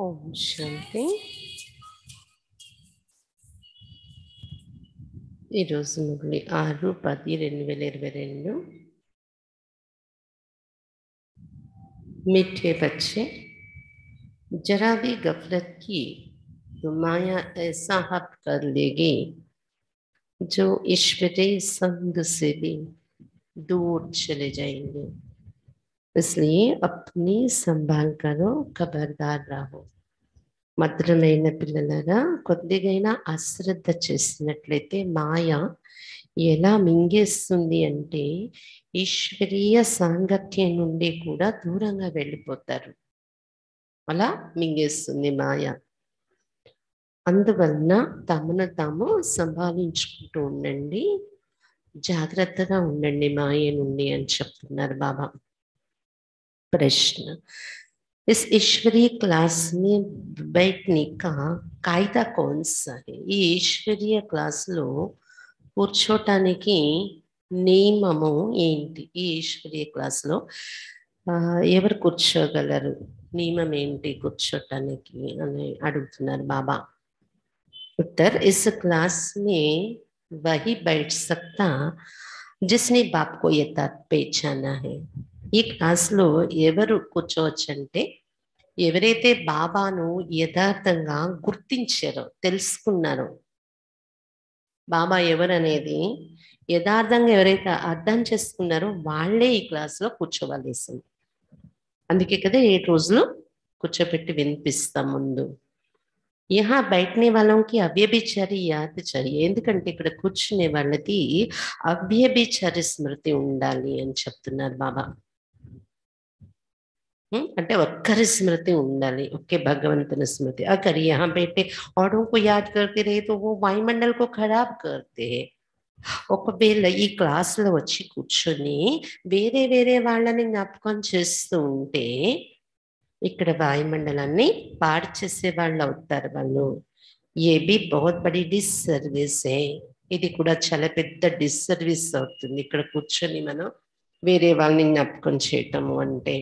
ओम शांति मीठे बच्चे जरा भी गफलत की तो माया ऐसा हक कर लेगी जो ईश्वरी संग से भी दूर चले जाएंगे इसलिए अपनी సంభాల్ करो ఖబర్దార్ రాహో మధురమైన పిల్లలరా కొద్దిగైనా అశ్రద్ధ చేసినట్లయితే మాయ ఎలా మింగేస్తుంది అంటే ఈశ్వరీయ సాంగత్యం నుండి కూడా దూరంగా వెళ్ళిపోతారు అలా మింగేస్తుంది మాయ అందువలన తమను తాము సంభాలించుకుంటూ ఉండండి జాగ్రత్తగా ఉండండి మాయ నుండి అని చెప్తున్నారు బాబా प्रश्न इस ईश्वरीय क्लास में बैठने का कायदा कौन सा है ये ईश्वरीय क्लास लो कुर्चोटाने की नियम ईश्वरीय क्लास लो एवर कुर्चोगलर नियमेंटी कुर्चोटाने की अने अड़ुतनर बाबा उत्तर इस क्लास में वही बैठ सकता जिसने बाप को यथात पहचाना है ఈ క్లాస్లో ఎవరు కూర్చోవచ్చు అంటే ఎవరైతే బాబాను యథార్థంగా గుర్తించారో తెలుసుకున్నారో బాబా ఎవరనేది యథార్థంగా ఎవరైతే అర్థం చేసుకున్నారో వాళ్ళే ఈ క్లాస్లో కూర్చోవలసింది అందుకే కదా ఏ రోజులు కూర్చోపెట్టి వినిపిస్తాం ముందు యహా బయటనే వాళ్ళకి అవ్యభిచారి యాతిచారి ఎందుకంటే ఇక్కడ కూర్చునే వాళ్ళది అవ్యభిచారి స్మృతి ఉండాలి అని చెప్తున్నారు బాబా అంటే ఒక్కరి స్మృతి ఉండాలి ఒకే భగవంతుని స్మృతి అక్కడ యహా బేటే ఆడోకు యాద్ కర్తే याद करते रहे तो वो वायुमंडल ఒకవేళ ఈ క్లాసులో వచ్చి కూర్చొని వేరే వేరే వాళ్ళని జ్ఞాపకం చేస్తూ ఉంటే ఇక్కడ వాయుమండలాన్ని పాడు చేసే వాళ్ళు అవుతారు వాళ్ళు ఏబి బహుత్ బడి డిస్సర్వీసే ఇది కూడా చాలా పెద్ద డిస్సర్వీస్ అవుతుంది ఇక్కడ కూర్చొని మనం వేరే వాళ్ళని జ్ఞాపకం చేయటము అంటే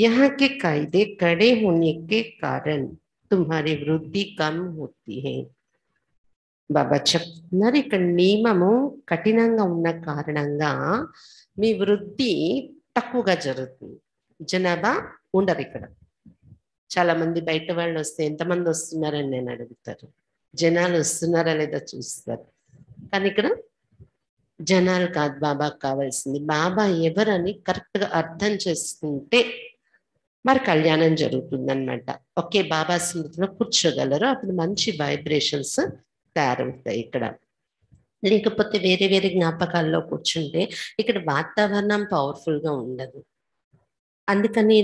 यहाँ के कायदे कड़े होने के कारण तुम्हारी वृद्धि कम होती है బాబా చెప్తున్నారు ఇక్కడ నియమము కఠినంగా ఉన్న కారణంగా మీ వృద్ధి తక్కువగా జరుగుతుంది జనాభా ఉండరు ఇక్కడ చాలా మంది బయట వాళ్ళు వస్తే ఎంతమంది వస్తున్నారని నేను అడుగుతారు జనాలు వస్తున్నారా లేదా చూస్తారు కానీ ఇక్కడ జనాలు కాదు బాబాకు కావాల్సింది బాబా ఎవరని కరెక్ట్గా అర్థం చేసుకుంటే మరి కళ్యాణం జరుగుతుందనమాట ఒకే బాబా స్మృతిలో కూర్చోగలరు అప్పుడు మంచి వైబ్రేషన్స్ తయారవుతాయి ఇక్కడ లేకపోతే వేరే వేరే జ్ఞాపకాల్లో కూర్చుంటే ఇక్కడ వాతావరణం పవర్ఫుల్గా ఉండదు అందుకని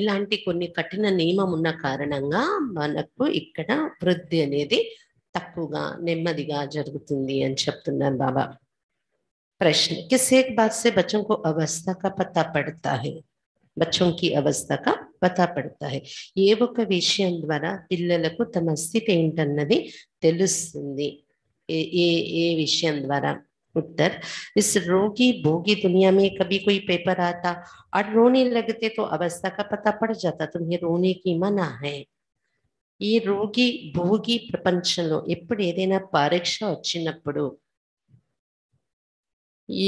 ఇలాంటి కొన్ని కఠిన నియమం ఉన్న కారణంగా మనకు ఇక్కడ వృద్ధి అనేది తక్కువగా నెమ్మదిగా జరుగుతుంది అని చెప్తున్నారు బాబా ప్రశ్న కిసేక్ బాద్ బచ్చం కో అవస్థ కా పడతాయి పడతా बच्चों की अवस्था का पता पड़ता है ये विषय द्वारा पिछड़क तम स्थिति विषय द्वारा उत्तर इस रोगी भोगी दुनिया में कभी कोई पेपर आता और रोने लगते तो अवस्था का पता पड़ जाता तुम्हें रोने की मना है ये रोगी भोगी प्रपंच पारीक्ष वो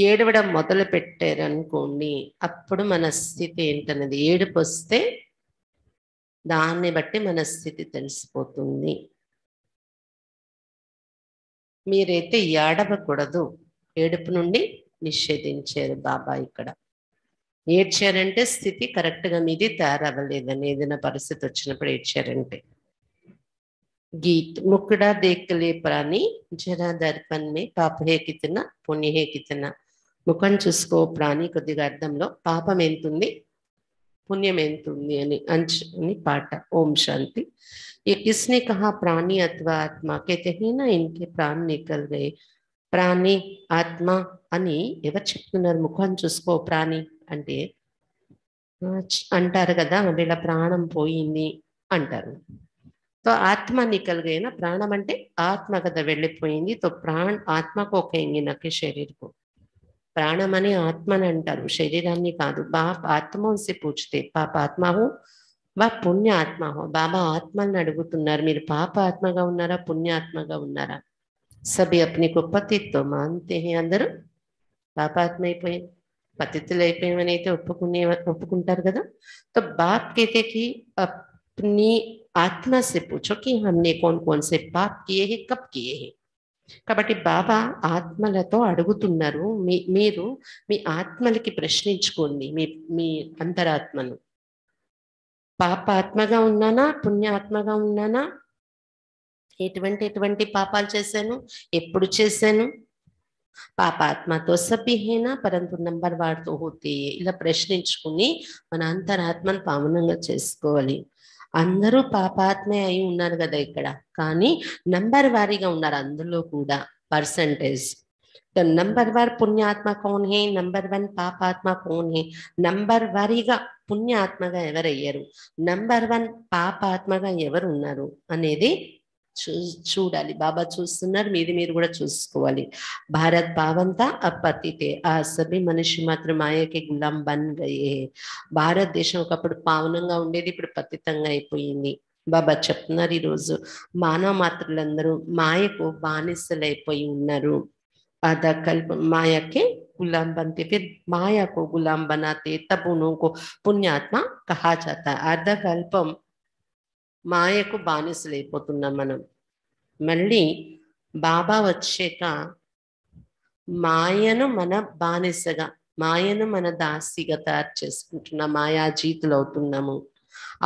ఏడవడం మొదలు పెట్టారనుకోండి అప్పుడు మన స్థితి ఏంటన్నది ఏడుపు వస్తే దాన్ని బట్టి మన స్థితి తెలిసిపోతుంది మీరైతే ఏడవకూడదు ఏడుపు నుండి నిషేధించారు బాబా ఇక్కడ ఏడ్చారంటే స్థితి కరెక్ట్గా మీది తయారవ్వలేదని ఏదైనా పరిస్థితి వచ్చినప్పుడు ఏడ్చారంటే గీత్ मुकड़ा देख ప్రాణి प्राणी జరా దర్పణ్ మే పాపహే కితన పుణ్యహే కితన ముఖం చూసుకో ప్రాణి కొద్దిగా అర్థంలో పాపం ఎంతుంది పుణ్యం ఎంతుంది అని అంచ్ అని పాట ఓం శాంతి ये किसने कहा प्राणी अथवा आत्मा कहते ही ना इनके प्राण ప్రాణి ఆత్మ అని ఎవరు చెప్తున్నారు ముఖం చూసుకో ప్రాణి అంటే అంటారు కదా వీళ్ళ ప్రాణం పోయింది అంటారు తో ఆత్మ కలిగిన ప్రాణం అంటే ఆత్మ కదా వెళ్ళిపోయింది తో ప్రాణ్ ఆత్మకు ఒక ఎంగినకి శరీరకు ప్రాణం అని ఆత్మని అంటారు శరీరాన్ని కాదు బాప్ ఆత్మోన్సి పూజితే పాప ఆత్మ బా పుణ్య ఆత్మ బాబా ఆత్మల్ని అడుగుతున్నారు మీరు పాప ఆత్మగా ఉన్నారా పుణ్యాత్మగా ఉన్నారా సభి గొప్ప తిత్తో మాంతే అందరూ పాపాత్మ అయిపోయి పతితులు అయిపోయామని అయితే ఒప్పుకునే ఒప్పుకుంటారు కదా తో బాప్ కేతేకి అప్ని ఆత్మ से पूछो कि हमने कौन कौन से పాప్ किए हैं कब किए हैं కాబట్టి బాబా ఆత్మలతో అడుగుతున్నారు మీ మీరు మీ ఆత్మలకి ప్రశ్నించుకోండి మీ మీ అంతరాత్మను పాపాత్మగా ఉన్నానా పుణ్యాత్మగా ఉన్నానా ఎటువంటి ఎటువంటి పాపాలు చేశాను ఎప్పుడు చేశాను పాపాత్మతో సభ్యహేనా పరంతు నంబర్ వాడుతో హోతే ఇలా ప్రశ్నించుకుని మన అంతరాత్మను పావనంగా చేసుకోవాలి అందరూ పాపాత్మే అయి ఉన్నారు కదా ఇక్కడ కానీ నంబర్ వారీగా ఉన్నారు అందులో కూడా పర్సంటేజ్ నంబర్ వన్ పుణ్యాత్మ కోన్ హే నంబర్ వన్ పాపాత్మ కోన్ హే నంబర్ వారీగా పుణ్యాత్మగా ఎవరయ్యారు నంబర్ వన్ పాపాత్మగా ఎవరు ఉన్నారు అనేది చూ చూడాలి బాబా చూస్తున్నారు మీది మీరు కూడా చూసుకోవాలి భారత్ భావంతా అపతితే ఆ సభ్య మనిషి మాత్రం మాయకి గులాం బన్ గయే భారతదేశం ఒకప్పుడు పావనంగా ఉండేది ఇప్పుడు పతితంగా అయిపోయింది బాబా చెప్తున్నారు ఈరోజు మానవ మాత్రులందరూ మాయకు బానిసలైపోయి ఉన్నారు అద కల్ప మాయకి के गुलाम మాయకు फिर माया को गुलाम పుణ్యాత్మ तब उन्हों మాయకు బానిసలైపోతున్నాం మనం మళ్ళీ బాబా వచ్చాక మాయను మన బానిసగా మాయను మన దాసిగా తయారు చేసుకుంటున్నాం మాయాజీతులు అవుతున్నాము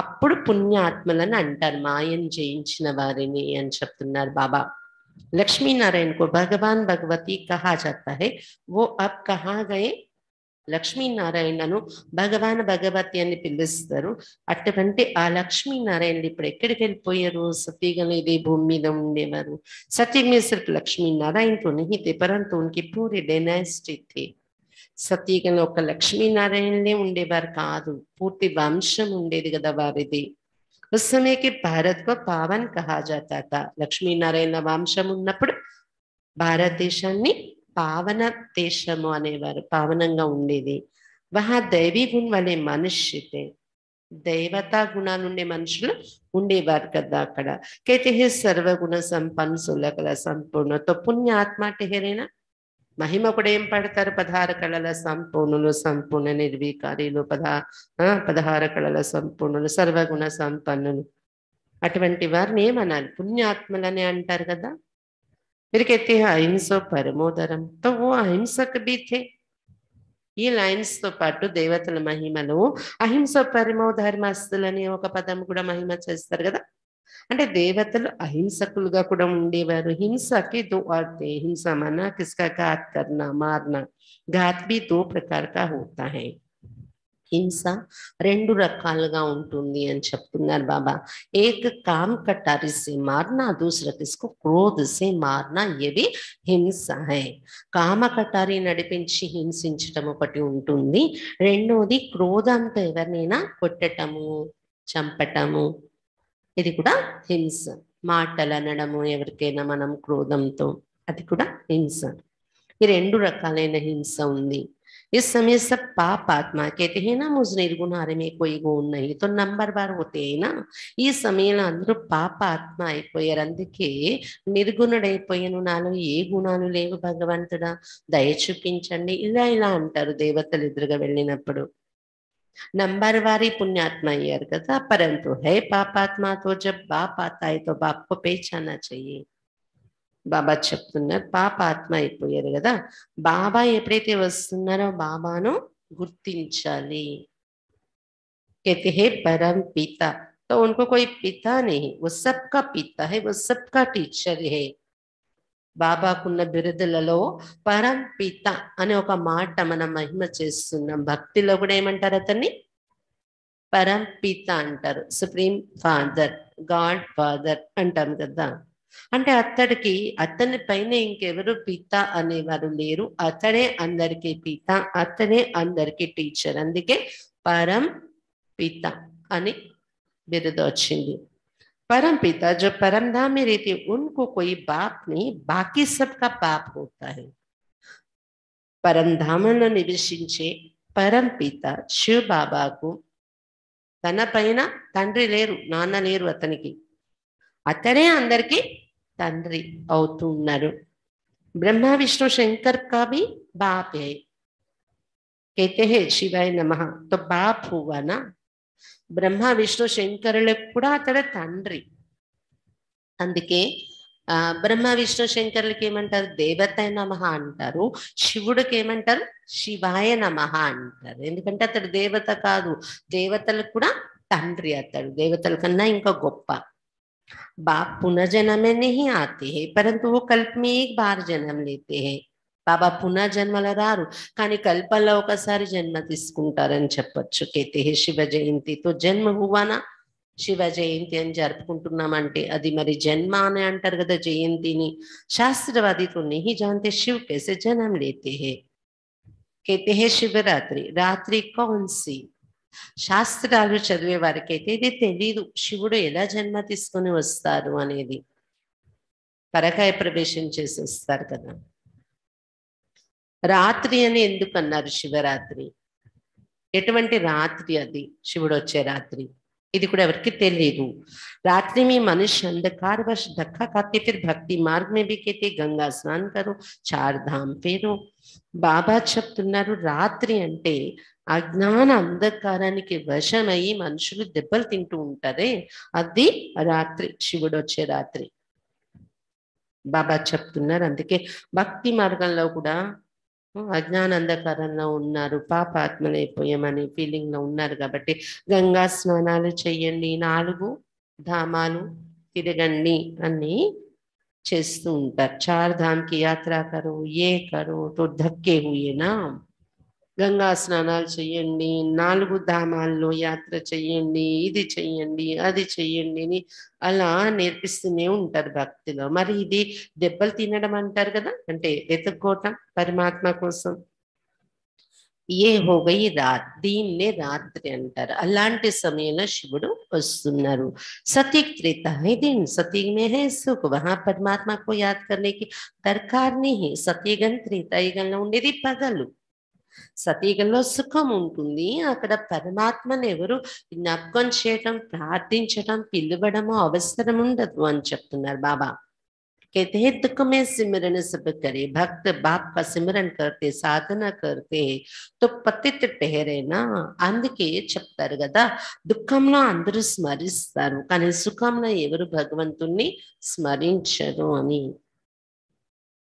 అప్పుడు పుణ్యాత్మలను అంటారు మాయను జయించిన వారిని అని చెప్తున్నారు బాబా లక్ష్మీనారాయణ కో భగవాన్ భగవతి కహా జాతా హే ఓ अब కహా గయే లక్ష్మీనారాయణను భగవాన్ భగవతి అని పిలుస్తారు అటువంటి ఆ లక్ష్మీనారాయణలు ఇప్పుడు ఎక్కడికి వెళ్ళిపోయారు సతీగణ ఇదే భూమి మీద ఉండేవారు సతీ సిర్ఫ్ లక్ష్మీనారాయణతో నిహితే పరంతు ఉనికి పూరి డైనాసిటీ థీ సతీగణ ఒక లక్ష్మీనారాయణనే ఉండేవారు కాదు పూర్తి వంశం ఉండేది కదా వారిది ఉస్ భారత్ కో పావన్ కహాజాత జాతా లక్ష్మీనారాయణ వంశం ఉన్నప్పుడు భారతదేశాన్ని పావన దేశము అనేవారు పావనంగా ఉండేది వహ దైవీ గుణ వలే మనుష్యతే దేవతా గుణాలు ఉండే మనుషులు ఉండేవారు కదా అక్కడ కైతే సర్వగుణ సంపన్న సులకల సంపూర్ణతో పుణ్య అంటే హేరేనా మహిమ కూడా ఏం పడతారు పదహార కళల సంపూర్ణులు సంపూర్ణ నిర్వీకారీలు పదహా పదహార కళల సంపూర్ణులు సర్వగుణ సంపన్నులు అటువంటి వారిని ఏమనాలి పుణ్యాత్మలనే అంటారు కదా फिर कहते हैं अहिंसो परमोदरम तो वो अहिंसक भी थे ఈ తో పాటు దేవతల మహిమలు అహింస పరమో ధర్మస్తులు ఒక పదం కూడా మహిమ చేస్తారు కదా అంటే దేవతలు అహింసకులుగా కూడా ఉండేవారు హింసకి దో అర్థే హింస మనా కిస్కా ఘాత్ కర్నా మార్నా ఘాత్ భీ దో ప్రకార్ కా హోతా హై హింస రెండు రకాలుగా ఉంటుంది అని చెప్తున్నారు బాబా ఏక కామ్ కటారి సే మార్నా దూసరా తీసుకో క్రోధ సే మార్నా ఇవి హింస హై కామ కటారి నడిపించి హింసించటం ఒకటి ఉంటుంది రెండోది క్రోధంతో ఎవరినైనా కొట్టటము చంపటము ఇది కూడా హింస మాటలు అనడము ఎవరికైనా మనం క్రోధంతో అది కూడా హింస ఈ రెండు రకాలైన హింస ఉంది इस समय सब पाप आत्मा कहते हैं ना मुझ నిర్గుణారి మీకు ఇగో ఉన్నాయి తో నంబర్ బార్ పోతేనా ఈ సమయంలో అందరూ పాప ఆత్మ అయిపోయారు అందుకే నిర్గుణుడైపోయాను నాలో ఏ గుణాలు లేవు భగవంతుడా దయ చూపించండి ఇలా ఇలా అంటారు దేవతలు ఎదురుగా వెళ్ళినప్పుడు नंबर वारी पुण्यात्मा ही हरकत परंतु है पापात्मा तो जब बाप आता है तो बाप को पहचाना चाहिए బాబా చెప్తున్నారు పాప ఆత్మ అయిపోయారు కదా బాబా ఎప్పుడైతే వస్తున్నారో బాబాను గుర్తించాలి కెతిహే పరం పిత తో तो उनको कोई पिता नहीं वो सबका టీచర్ హే బాబాకున్న బిరుదులలో పరం పిత అనే ఒక మాట మనం మహిమ చేస్తున్నాం భక్తిలో కూడా ఏమంటారు అతన్ని పరం పిత అంటారు సుప్రీం ఫాదర్ గాడ్ ఫాదర్ అంటాం కదా అంటే అతడికి అతని పైన ఇంకెవరు పిత అనేవారు లేరు అతడే అందరికీ పిత అతడే అందరికీ టీచర్ అందుకే పరం పిత అని బిరుదు వచ్చింది परम पिता जो परम धाम में रहते उनको कोई बाप नहीं बाकी सबका बाप होता है పరం ధామంలో నివసించే పరంపిత శివ బాబాకు తన పైన తండ్రి లేరు నాన్న లేరు అతనికి అతనే అందరికీ తండ్రి అవుతూ బ్రహ్మ విష్ణు శంకర్ కవి బాపే कहते శివాయ నమ తో బాపువన బ్రహ్మ విష్ణు శంకరులకు కూడా అతడే తండ్రి అందుకే ఆ బ్రహ్మ విష్ణు శంకరులకి ఏమంటారు దేవత నమ అంటారు శివుడికి ఏమంటారు శివాయ నమ అంటారు ఎందుకంటే అతడు దేవత కాదు దేవతలకు కూడా తండ్రి అతడు దేవతల కన్నా ఇంకా గొప్ప बाप पुनः में नहीं आते हैं परंतु वो कल्प में एक बार जन्म लेते हैं बाबा पुनः जन्म लदारु का कल्पलव का सर जन्म तस्कुटार चप्पच्छ कहते हैं शिव जयंती तो जन्म हुआ ना शिव जयंती अरुकुटे अभी मरी जन्म आने अंटर कदा जयंती शास्त्रवादी तो नहीं जानते शिव कैसे जन्म लेते हैं कहते हैं शिवरात्रि रात्रि कौन सी శాస్త్రాలు చదివే వారికి అయితే ఇది తెలీదు శివుడు ఎలా జన్మ తీసుకొని వస్తారు అనేది పరకాయ ప్రవేశం చేసేస్తారు కదా రాత్రి అని ఎందుకు అన్నారు శివరాత్రి ఎటువంటి రాత్రి అది శివుడు వచ్చే రాత్రి ఇది కూడా ఎవరికి తెలియదు రాత్రి మీ మనిషి అంధకార वश धक्का భక్తి మార్గ్ भक्ति मार्ग में भी कहते गंगा स्नान బాబా చెప్తున్నారు రాత్రి అంటే అజ్ఞాన అంధకారానికి వశమయ్యి మనుషులు దెబ్బలు తింటూ ఉంటారే అది రాత్రి శివుడు వచ్చే రాత్రి బాబా చెప్తున్నారు అందుకే భక్తి మార్గంలో కూడా అజ్ఞాన అంధకారంలో ఉన్నారు పాప ఆత్మలైపోయామని ఫీలింగ్ లో ఉన్నారు కాబట్టి గంగా స్నానాలు చేయండి నాలుగు ధామాలు తిరగండి అని చేస్తూ ఉంటారు చార్ యాత్ర కరు ఏ కరు తో ధక్కే హుయేనా గంగా స్నానాలు చేయండి నాలుగు ధామాల్లో యాత్ర చేయండి ఇది చెయ్యండి అది చెయ్యండి అని అలా నేర్పిస్తూనే ఉంటారు భక్తిలో మరి ఇది దెబ్బలు తినడం అంటారు కదా అంటే వెతుక్కోవటం పరమాత్మ కోసం ఏ హోగయి రాత్రి దీన్నే రాత్రి అంటారు అలాంటి సమయంలో శివుడు వస్తున్నారు సతీక్ త్రేత है సతీ మేహే సుఖ है सुख वहां परमात्मा को याद ఉండేది పగలు సతీగంలో సుఖం ఉంటుంది అక్కడ పరమాత్మను ఎవరు జ్ఞాపకం చేయటం ప్రార్థించటం పిలువడము అవసరం ఉండదు అని చెప్తున్నారు బాబా कहते దుఃఖమే दुख में భక్త బాప్ప సిమరణ भक्त సాధన का తో करते టెహరేనా అందుకే చెప్తారు కదా దుఃఖంలో అందరూ స్మరిస్తారు కానీ సుఖంలో ఎవరు భగవంతుణ్ణి స్మరించరు అని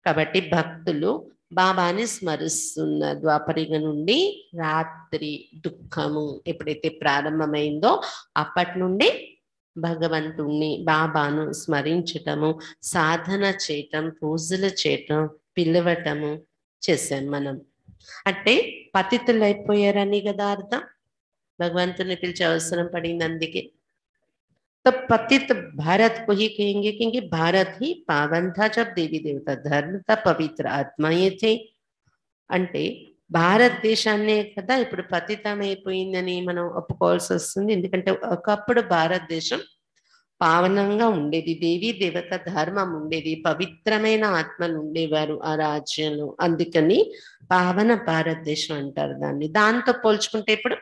కాబట్టి భక్తులు బాబాని స్మరిస్తున్న ద్వాపరిగ నుండి రాత్రి దుఃఖము ఎప్పుడైతే ప్రారంభమైందో అప్పటి నుండి భగవంతుణ్ణి బాబాను స్మరించటము సాధన చేయటం పూజలు చేయటం పిలవటము చేశాం మనం అంటే పతితులు అయిపోయారని కదా అర్థం భగవంతుని పిలిచే అవసరం పడింది అందుకే तब पतित भारत को ही कहेंगे क्योंकि भारत ही पावन था जब देवी देवता धर्म था पवित्र ఆత్మయే थे అంటే భారతదేశాన్నే కదా ఇప్పుడు పతితమైపోయిందని మనం ఒప్పుకోవాల్సి వస్తుంది ఎందుకంటే ఒకప్పుడు భారతదేశం పావనంగా ఉండేది దేవి దేవత ధర్మం ఉండేది పవిత్రమైన ఆత్మలు ఉండేవారు ఆ రాజ్యంలో అందుకని పావన భారతదేశం అంటారు దాన్ని దాంతో పోల్చుకుంటే ఇప్పుడు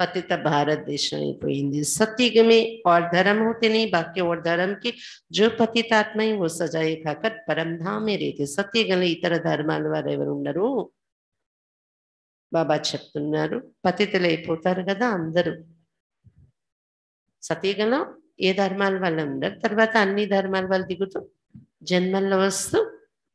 పతిత భారతదేశం అయిపోయింది सत्युगमे और धर्म होते नहीं वाक्य और జో के जो పతితాత్మై ఓ సజాయి కాకత్ పరంధామే రేతి సత్యగల ఇతర ధర్మాల వారు ఎవరు ఉన్నారు బాబా చెప్తున్నారు పతితులు అయిపోతారు కదా అందరూ సతీగలం ఏ ధర్మాల వల్ల ఉండరు తర్వాత అన్ని ధర్మాల వల్ల దిగుతూ జన్మల్లో వస్తూ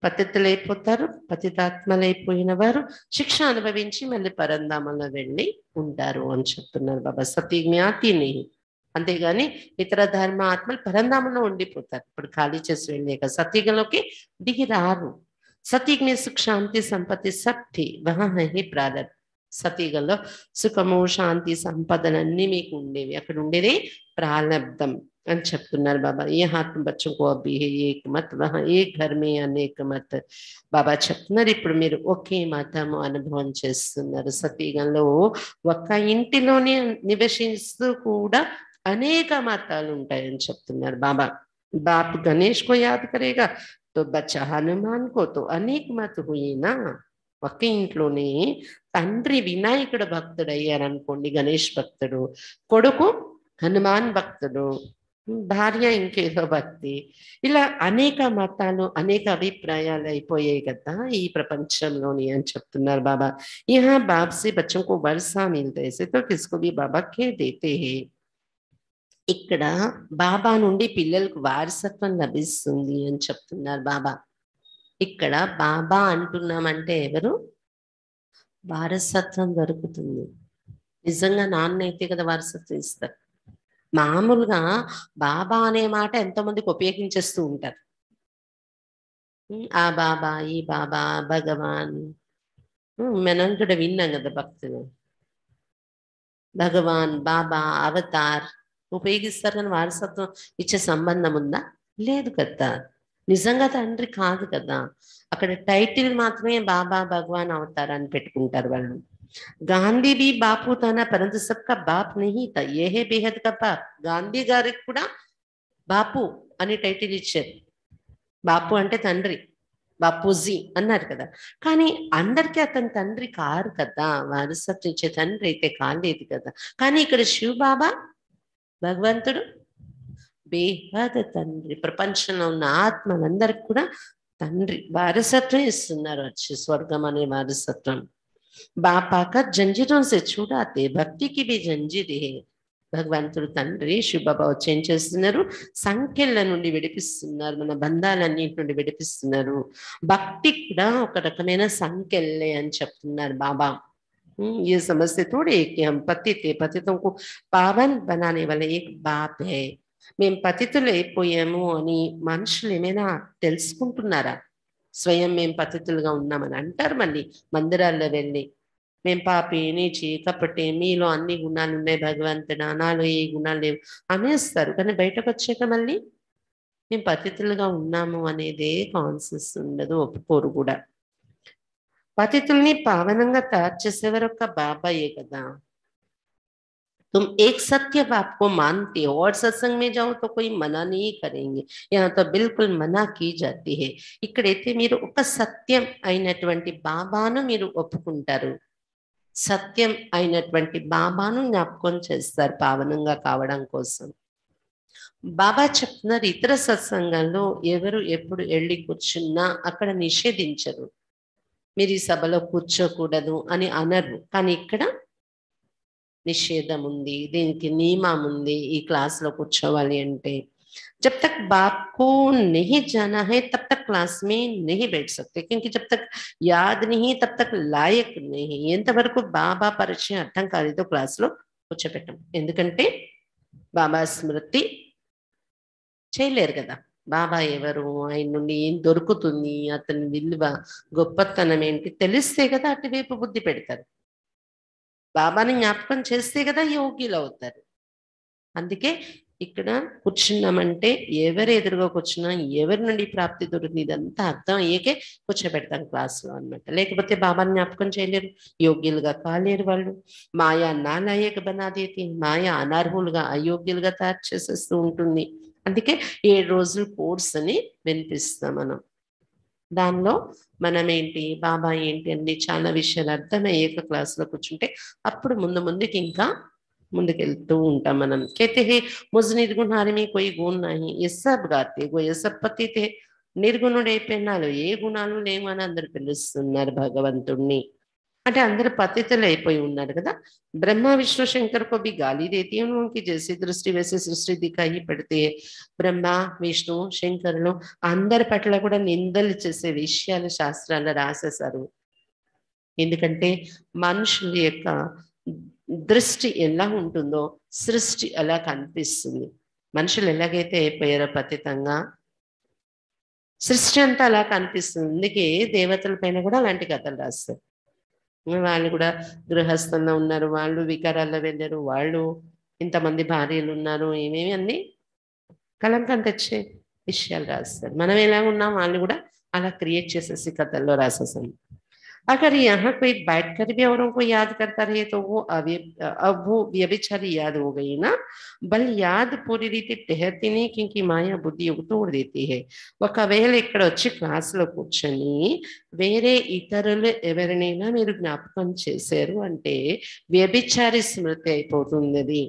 పతితులైపోతారు పతితాత్మలైపోయిన వారు శిక్ష అనుభవించి మళ్ళీ పరంధామంలో వెళ్ళి ఉంటారు అని చెప్తున్నారు బాబా సతీ జ్ఞాతిని అంతేగాని ఇతర ధర్మ ఆత్మలు పరంధామంలో ఉండిపోతారు ఇప్పుడు ఖాళీ చేసి వెళ్ళాక సతీగలోకి దిగి రారు సతీజ్ఞ సుఖ శాంతి సంపత్తి సప్తి వహి ప్రారంభ సతీగలో సుఖము శాంతి సంపదలన్నీ మీకు ఉండేవి అక్కడ ఉండేది ప్రారంధం అని చెప్తున్నారు బాబా ఏ హాత్ కో అబ్బి ఏక్ మత్ వహ ఏ ఘర్మే అనేక మత్ బాబా చెప్తున్నారు ఇప్పుడు మీరు ఒకే మతము అనుభవం చేస్తున్నారు సతీగంలో ఒక్క ఇంటిలోనే నివసిస్తూ కూడా అనేక మతాలు ఉంటాయని చెప్తున్నారు బాబా బాప్ గణేష్ కో याद కరేగా తో బచ్చ హనుమాన్ కోతో అనేక మత मत ఒకే ఇంట్లోనే తండ్రి వినాయకుడు భక్తుడు అయ్యారనుకోండి గణేష్ భక్తుడు కొడుకు హనుమాన్ భక్తుడు భార్య ఇంకేదో భక్తి ఇలా అనేక మతాలు అనేక అభిప్రాయాలు అయిపోయాయి కదా ఈ ప్రపంచంలోని అని చెప్తున్నారు బాబా यहाँ బాబ్సీ బచ్చం बच्चों को वर्षा मिलता బాబా కే దేతే ఇక్కడ బాబా నుండి పిల్లలకు వారసత్వం లభిస్తుంది అని చెప్తున్నారు బాబా ఇక్కడ బాబా అంటున్నామంటే ఎవరు వారసత్వం దొరుకుతుంది నిజంగా నాన్న అయితే కదా వారసత్వం ఇస్తారు మామూలుగా బాబా అనే మాట ఎంతోమందికి ఉపయోగించేస్తూ ఉంటారు ఆ బాబా ఈ బాబా భగవాన్ మనం కూడా విన్నాం కదా భక్తులు భగవాన్ బాబా అవతార్ ఉపయోగిస్తారు కానీ వారసత్వం ఇచ్చే సంబంధం ఉందా లేదు కదా నిజంగా తండ్రి కాదు కదా అక్కడ టైటిల్ మాత్రమే బాబా భగవాన్ అవతారాన్ని పెట్టుకుంటారు వాళ్ళు గాంధీ బి బాపు తానా పరంతు సబ్కా బాప్ నహీ తా ఏహే బేహద్ క బాప్ గాంధీ గారికి కూడా బాపు అని టైటిల్ ఇచ్చారు బాపు అంటే తండ్రి బాపూజీ అన్నారు కదా కానీ అందరికీ అతని తండ్రి కారు కదా వారసత్వం ఇచ్చే తండ్రి అయితే కాలేదు కదా కానీ ఇక్కడ శివబాబా భగవంతుడు బేహద తండ్రి ప్రపంచంలో ఉన్న ఆత్మలందరికి కూడా తండ్రి వారసత్వం ఇస్తున్నారు వచ్చి స్వర్గం అనే వారసత్వం బాప ఆక జంజీరం సే చూడాతే భక్తికి బి జంజీరి హే భగవంతుడు తండ్రి శుభభావం ఏం చేస్తున్నారు సంఖ్యల నుండి విడిపిస్తున్నారు మన బంధాలన్నింటి నుండి విడిపిస్తున్నారు భక్తి కూడా ఒక రకమైన సంఖ్యలే అని చెప్తున్నారు బాబా ये समझते थोड़े कि हम पतित है पतितों को पावन మేము పతితులు అయిపోయాము అని మనుషులు ఏమైనా తెలుసుకుంటున్నారా స్వయం మేము పతితులుగా ఉన్నామని అంటారు మళ్ళీ మందిరాల్లో వెళ్ళి మేం పాపి నీచి కపటి మీలో అన్ని గుణాలు ఉన్నాయి భగవంతుడు నాలో ఏ గుణాలు లేవు అనేస్తారు కానీ బయటకు వచ్చాక మళ్ళీ మేము పతితులుగా ఉన్నాము అనేదే కాన్సియస్ ఉండదు ఒప్పుకోరు కూడా పతితుల్ని పావనంగా తయారు చేసేవారు ఒక బాబాయే కదా तुम एक सत्य बाप को मानते हो और सत्संग में जाओ तो कोई मना नहीं करेंगे यहाँ तो బిల్కుల్ మనా కీ జాతి హే ఇక్కడైతే మీరు ఒక సత్యం అయినటువంటి బాబాను మీరు ఒప్పుకుంటారు సత్యం అయినటువంటి బాబాను జ్ఞాపకం చేస్తారు పావనంగా కావడం కోసం బాబా చెప్తున్నారు ఇతర సత్సంగంలో ఎవరు ఎప్పుడు వెళ్ళి కూర్చున్నా అక్కడ నిషేధించరు మీరు ఈ సభలో కూర్చోకూడదు అని అనరు కానీ ఇక్కడ నిషేధం ఉంది దీనికి నియమం ఉంది ఈ క్లాస్ లో కూర్చోవాలి అంటే జబ్ తక్ बाप को नहीं जाना है तब तक क्लास में नहीं बैठ सकते क्योंकि जब तक याद नहीं तब तक లాయక్ ఎంత ఎంతవరకు బాబా పరిచయం అర్థం కాలేదో క్లాస్ లో కూర్చోపెట్టం ఎందుకంటే బాబా స్మృతి చేయలేరు కదా బాబా ఎవరు ఆయన నుండి ఏం దొరుకుతుంది అతని విలువ గొప్పతనం ఏంటి తెలిస్తే కదా అటువైపు బుద్ధి పెడతారు బాబాని జ్ఞాపకం చేస్తే కదా యోగ్యులు అవుతారు అందుకే ఇక్కడ కూర్చున్నామంటే ఎవరు ఎదురుగా కూర్చున్నా ఎవరి నుండి ప్రాప్తి దొరుకుతుంది ఇదంతా అర్థం అయ్యేకే కూర్చోబెడతాం క్లాస్లో అనమాట లేకపోతే బాబాని జ్ఞాపకం చేయలేరు యోగ్యులుగా కాలేరు వాళ్ళు మాయా నాలాయక బనాదేతి మాయా అనర్హులుగా అయోగ్యులుగా తయారు చేసేస్తూ ఉంటుంది అందుకే ఏడు రోజులు కోర్స్ అని వినిపిస్తాం మనం దానిలో మనం ఏంటి బాబా ఏంటి అన్ని చాలా విషయాలు అర్థమయ్యాక క్లాసులో కూర్చుంటే అప్పుడు ముందు ముందుకి ఇంకా ముందుకెళ్తూ ఉంటాం మనం कहతే హే ముజ్ కొయి గుణ ఎస్సబ్ గాతే గో ఎస్సబ్ పతితే నిర్గుణుడైపోయినాలు ఏ గుణాలు లేవు అని అందరు పిలుస్తున్నారు భగవంతుణ్ణి అంటే అందరు పతితలు అయిపోయి ఉన్నారు కదా బ్రహ్మ విష్ణు శంకర్ కో గాలి దేతి उनकी చేసి దృష్టి వేసి సృష్టి దికాయి పెడితే బ్రహ్మ విష్ణు శంకరులు అందరి పట్ల కూడా నిందలు చేసే విషయాలు శాస్త్రాలు రాసేశారు ఎందుకంటే మనుషుల యొక్క దృష్టి ఎలా ఉంటుందో సృష్టి అలా కనిపిస్తుంది మనుషులు ఎలాగైతే అయిపోయారో పతితంగా సృష్టి అంతా అలా కనిపిస్తుంది అందుకే దేవతల పైన కూడా అలాంటి కథలు రాస్తారు వాళ్ళు కూడా గృహస్థంలో ఉన్నారు వాళ్ళు వికారాల్లో వెళ్ళారు వాళ్ళు ఇంతమంది భార్యలు ఉన్నారు ఏమేమి అన్ని కలంకం తెచ్చే విషయాలు రాస్తారు మనం ఎలా ఉన్నాం వాళ్ళు కూడా అలా క్రియేట్ చేసేసి కథల్లో రాసేసాం अगर यहाँ कोई बैठकर भी औरों को याद करता रहे तो वो अब वो व्यभिचारी याद हो गई ना बल याद पूरी रीति ठहरती नहीं क्योंकि మాయా బుద్ధి తోడు దేతి హే ఒకవేళ ఇక్కడ వచ్చి క్లాసులో కూర్చొని వేరే ఇతరులు ఎవరినైనా మీరు జ్ఞాపకం చేశారు అంటే వ్యభిచారి స్మృతి అయిపోతుంది అది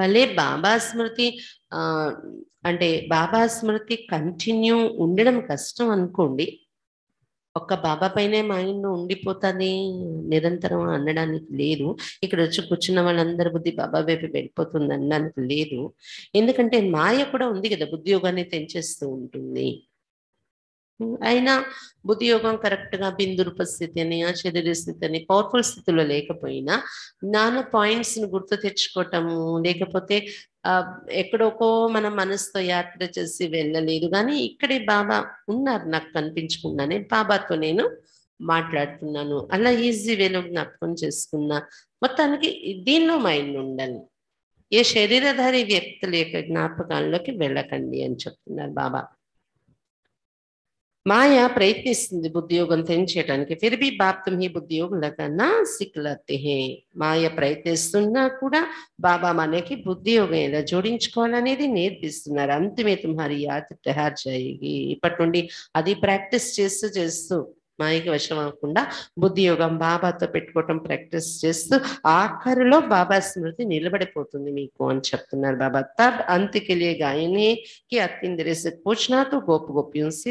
భలే బాబా స్మృతి ఆ అంటే బాబా స్మృతి కంటిన్యూ ఉండడం కష్టం అనుకోండి ఒక్క బాబా పైనే మైండ్ ఉండిపోతుంది నిరంతరం అనడానికి లేదు ఇక్కడ వచ్చి కూర్చున్న వాళ్ళందరి బుద్ధి బాబా వైపు వెళ్ళిపోతుంది అనడానికి లేదు ఎందుకంటే మాయ కూడా ఉంది కదా బుద్ధి యోగాన్ని తెంచేస్తూ ఉంటుంది అయినా బుద్ధి యోగం కరెక్ట్ గా బిందురూప స్థితి అని ఆ శరీర స్థితి అని పవర్ఫుల్ స్థితిలో లేకపోయినా నానా పాయింట్స్ ను గుర్తు తెచ్చుకోవటము లేకపోతే ఎక్కడొకో మన మనసుతో యాత్ర చేసి వెళ్ళలేదు కానీ ఇక్కడే బాబా ఉన్నారు నాకు కనిపించుకున్నానే బాబాతో నేను మాట్లాడుతున్నాను అలా ఈజీ వేలో జ్ఞాపకం చేసుకున్నా మొత్తానికి దీనిలో మైండ్ ఉండాలి ఏ శరీరధారి వ్యక్తుల యొక్క జ్ఞాపకాల్లోకి వెళ్ళకండి అని చెప్తున్నారు బాబా మాయ ప్రయత్నిస్తుంది యోగం తెంచేయడానికి ఫిర్బి బాప్తం హీ బుద్ధియోగం లకన్నా కన్నా సిక్లతిహే మాయ ప్రయత్నిస్తున్నా కూడా బాబా మనకి యోగం ఎలా జోడించుకోవాలనేది నేర్పిస్తున్నారు అంతిమే తుమ్హారి యాత్ర జాయిగి ఇప్పటి నుండి అది ప్రాక్టీస్ చేస్తూ చేస్తూ మాయకి వశం అవ్వకుండా బుద్ధి యోగం బాబాతో పెట్టుకోవటం ప్రాక్టీస్ చేస్తూ ఆఖరిలో బాబా స్మృతి నిలబడిపోతుంది మీకు అని చెప్తున్నారు బాబా తబ్ అంతికెళ్ళే గాయని కి అత్తిందరేసి పూచనా గోప గోప్యం సి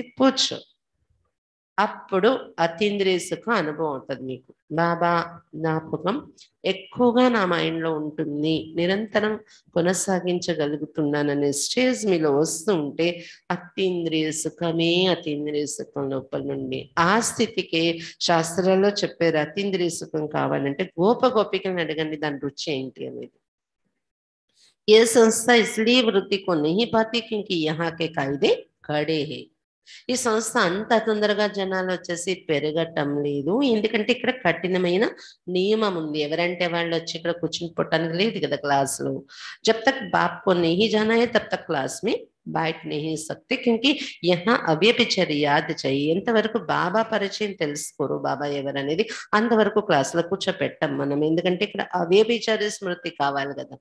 అప్పుడు అతీంద్రియ సుఖం అనుభవం అవుతుంది మీకు బాబా జ్ఞాపకం ఎక్కువగా నా మైండ్లో ఉంటుంది నిరంతరం కొనసాగించగలుగుతున్నాననే స్టేజ్ మీలో వస్తూ ఉంటే అతీంద్రియ సుఖమే అతీంద్రియ సుఖం లోపల నుండి ఆ స్థితికి శాస్త్రాల్లో చెప్పారు అతీంద్రియ సుఖం కావాలంటే గోప గోపికలను అడగండి దాని రుచి ఏంటి అనేది ఏ సంస్థ ఇస్లీ వృత్తి కొన్ని नहीं पाती क्योंकि यहाँ के कायदे ఈ సంస్థ అంత తొందరగా జనాలు వచ్చేసి పెరగటం లేదు ఎందుకంటే ఇక్కడ కఠినమైన నియమం ఉంది ఎవరంటే వాళ్ళు వచ్చి ఇక్కడ కూర్చుని పుట్టడానికి లేదు కదా లో జబ్ తక్ బాప్కో నెహి జానా తబ్ తక్ క్లాస్ మీ బయట నేహి సక్తి క్యూంకి యహా అవ్యపిచర్ యాద్ చెయ్యి ఎంతవరకు బాబా పరిచయం తెలుసుకోరు బాబా ఎవరనేది అంతవరకు క్లాసులో కూర్చోపెట్టాం మనం ఎందుకంటే ఇక్కడ అవ్యభిచారి స్మృతి కావాలి కదా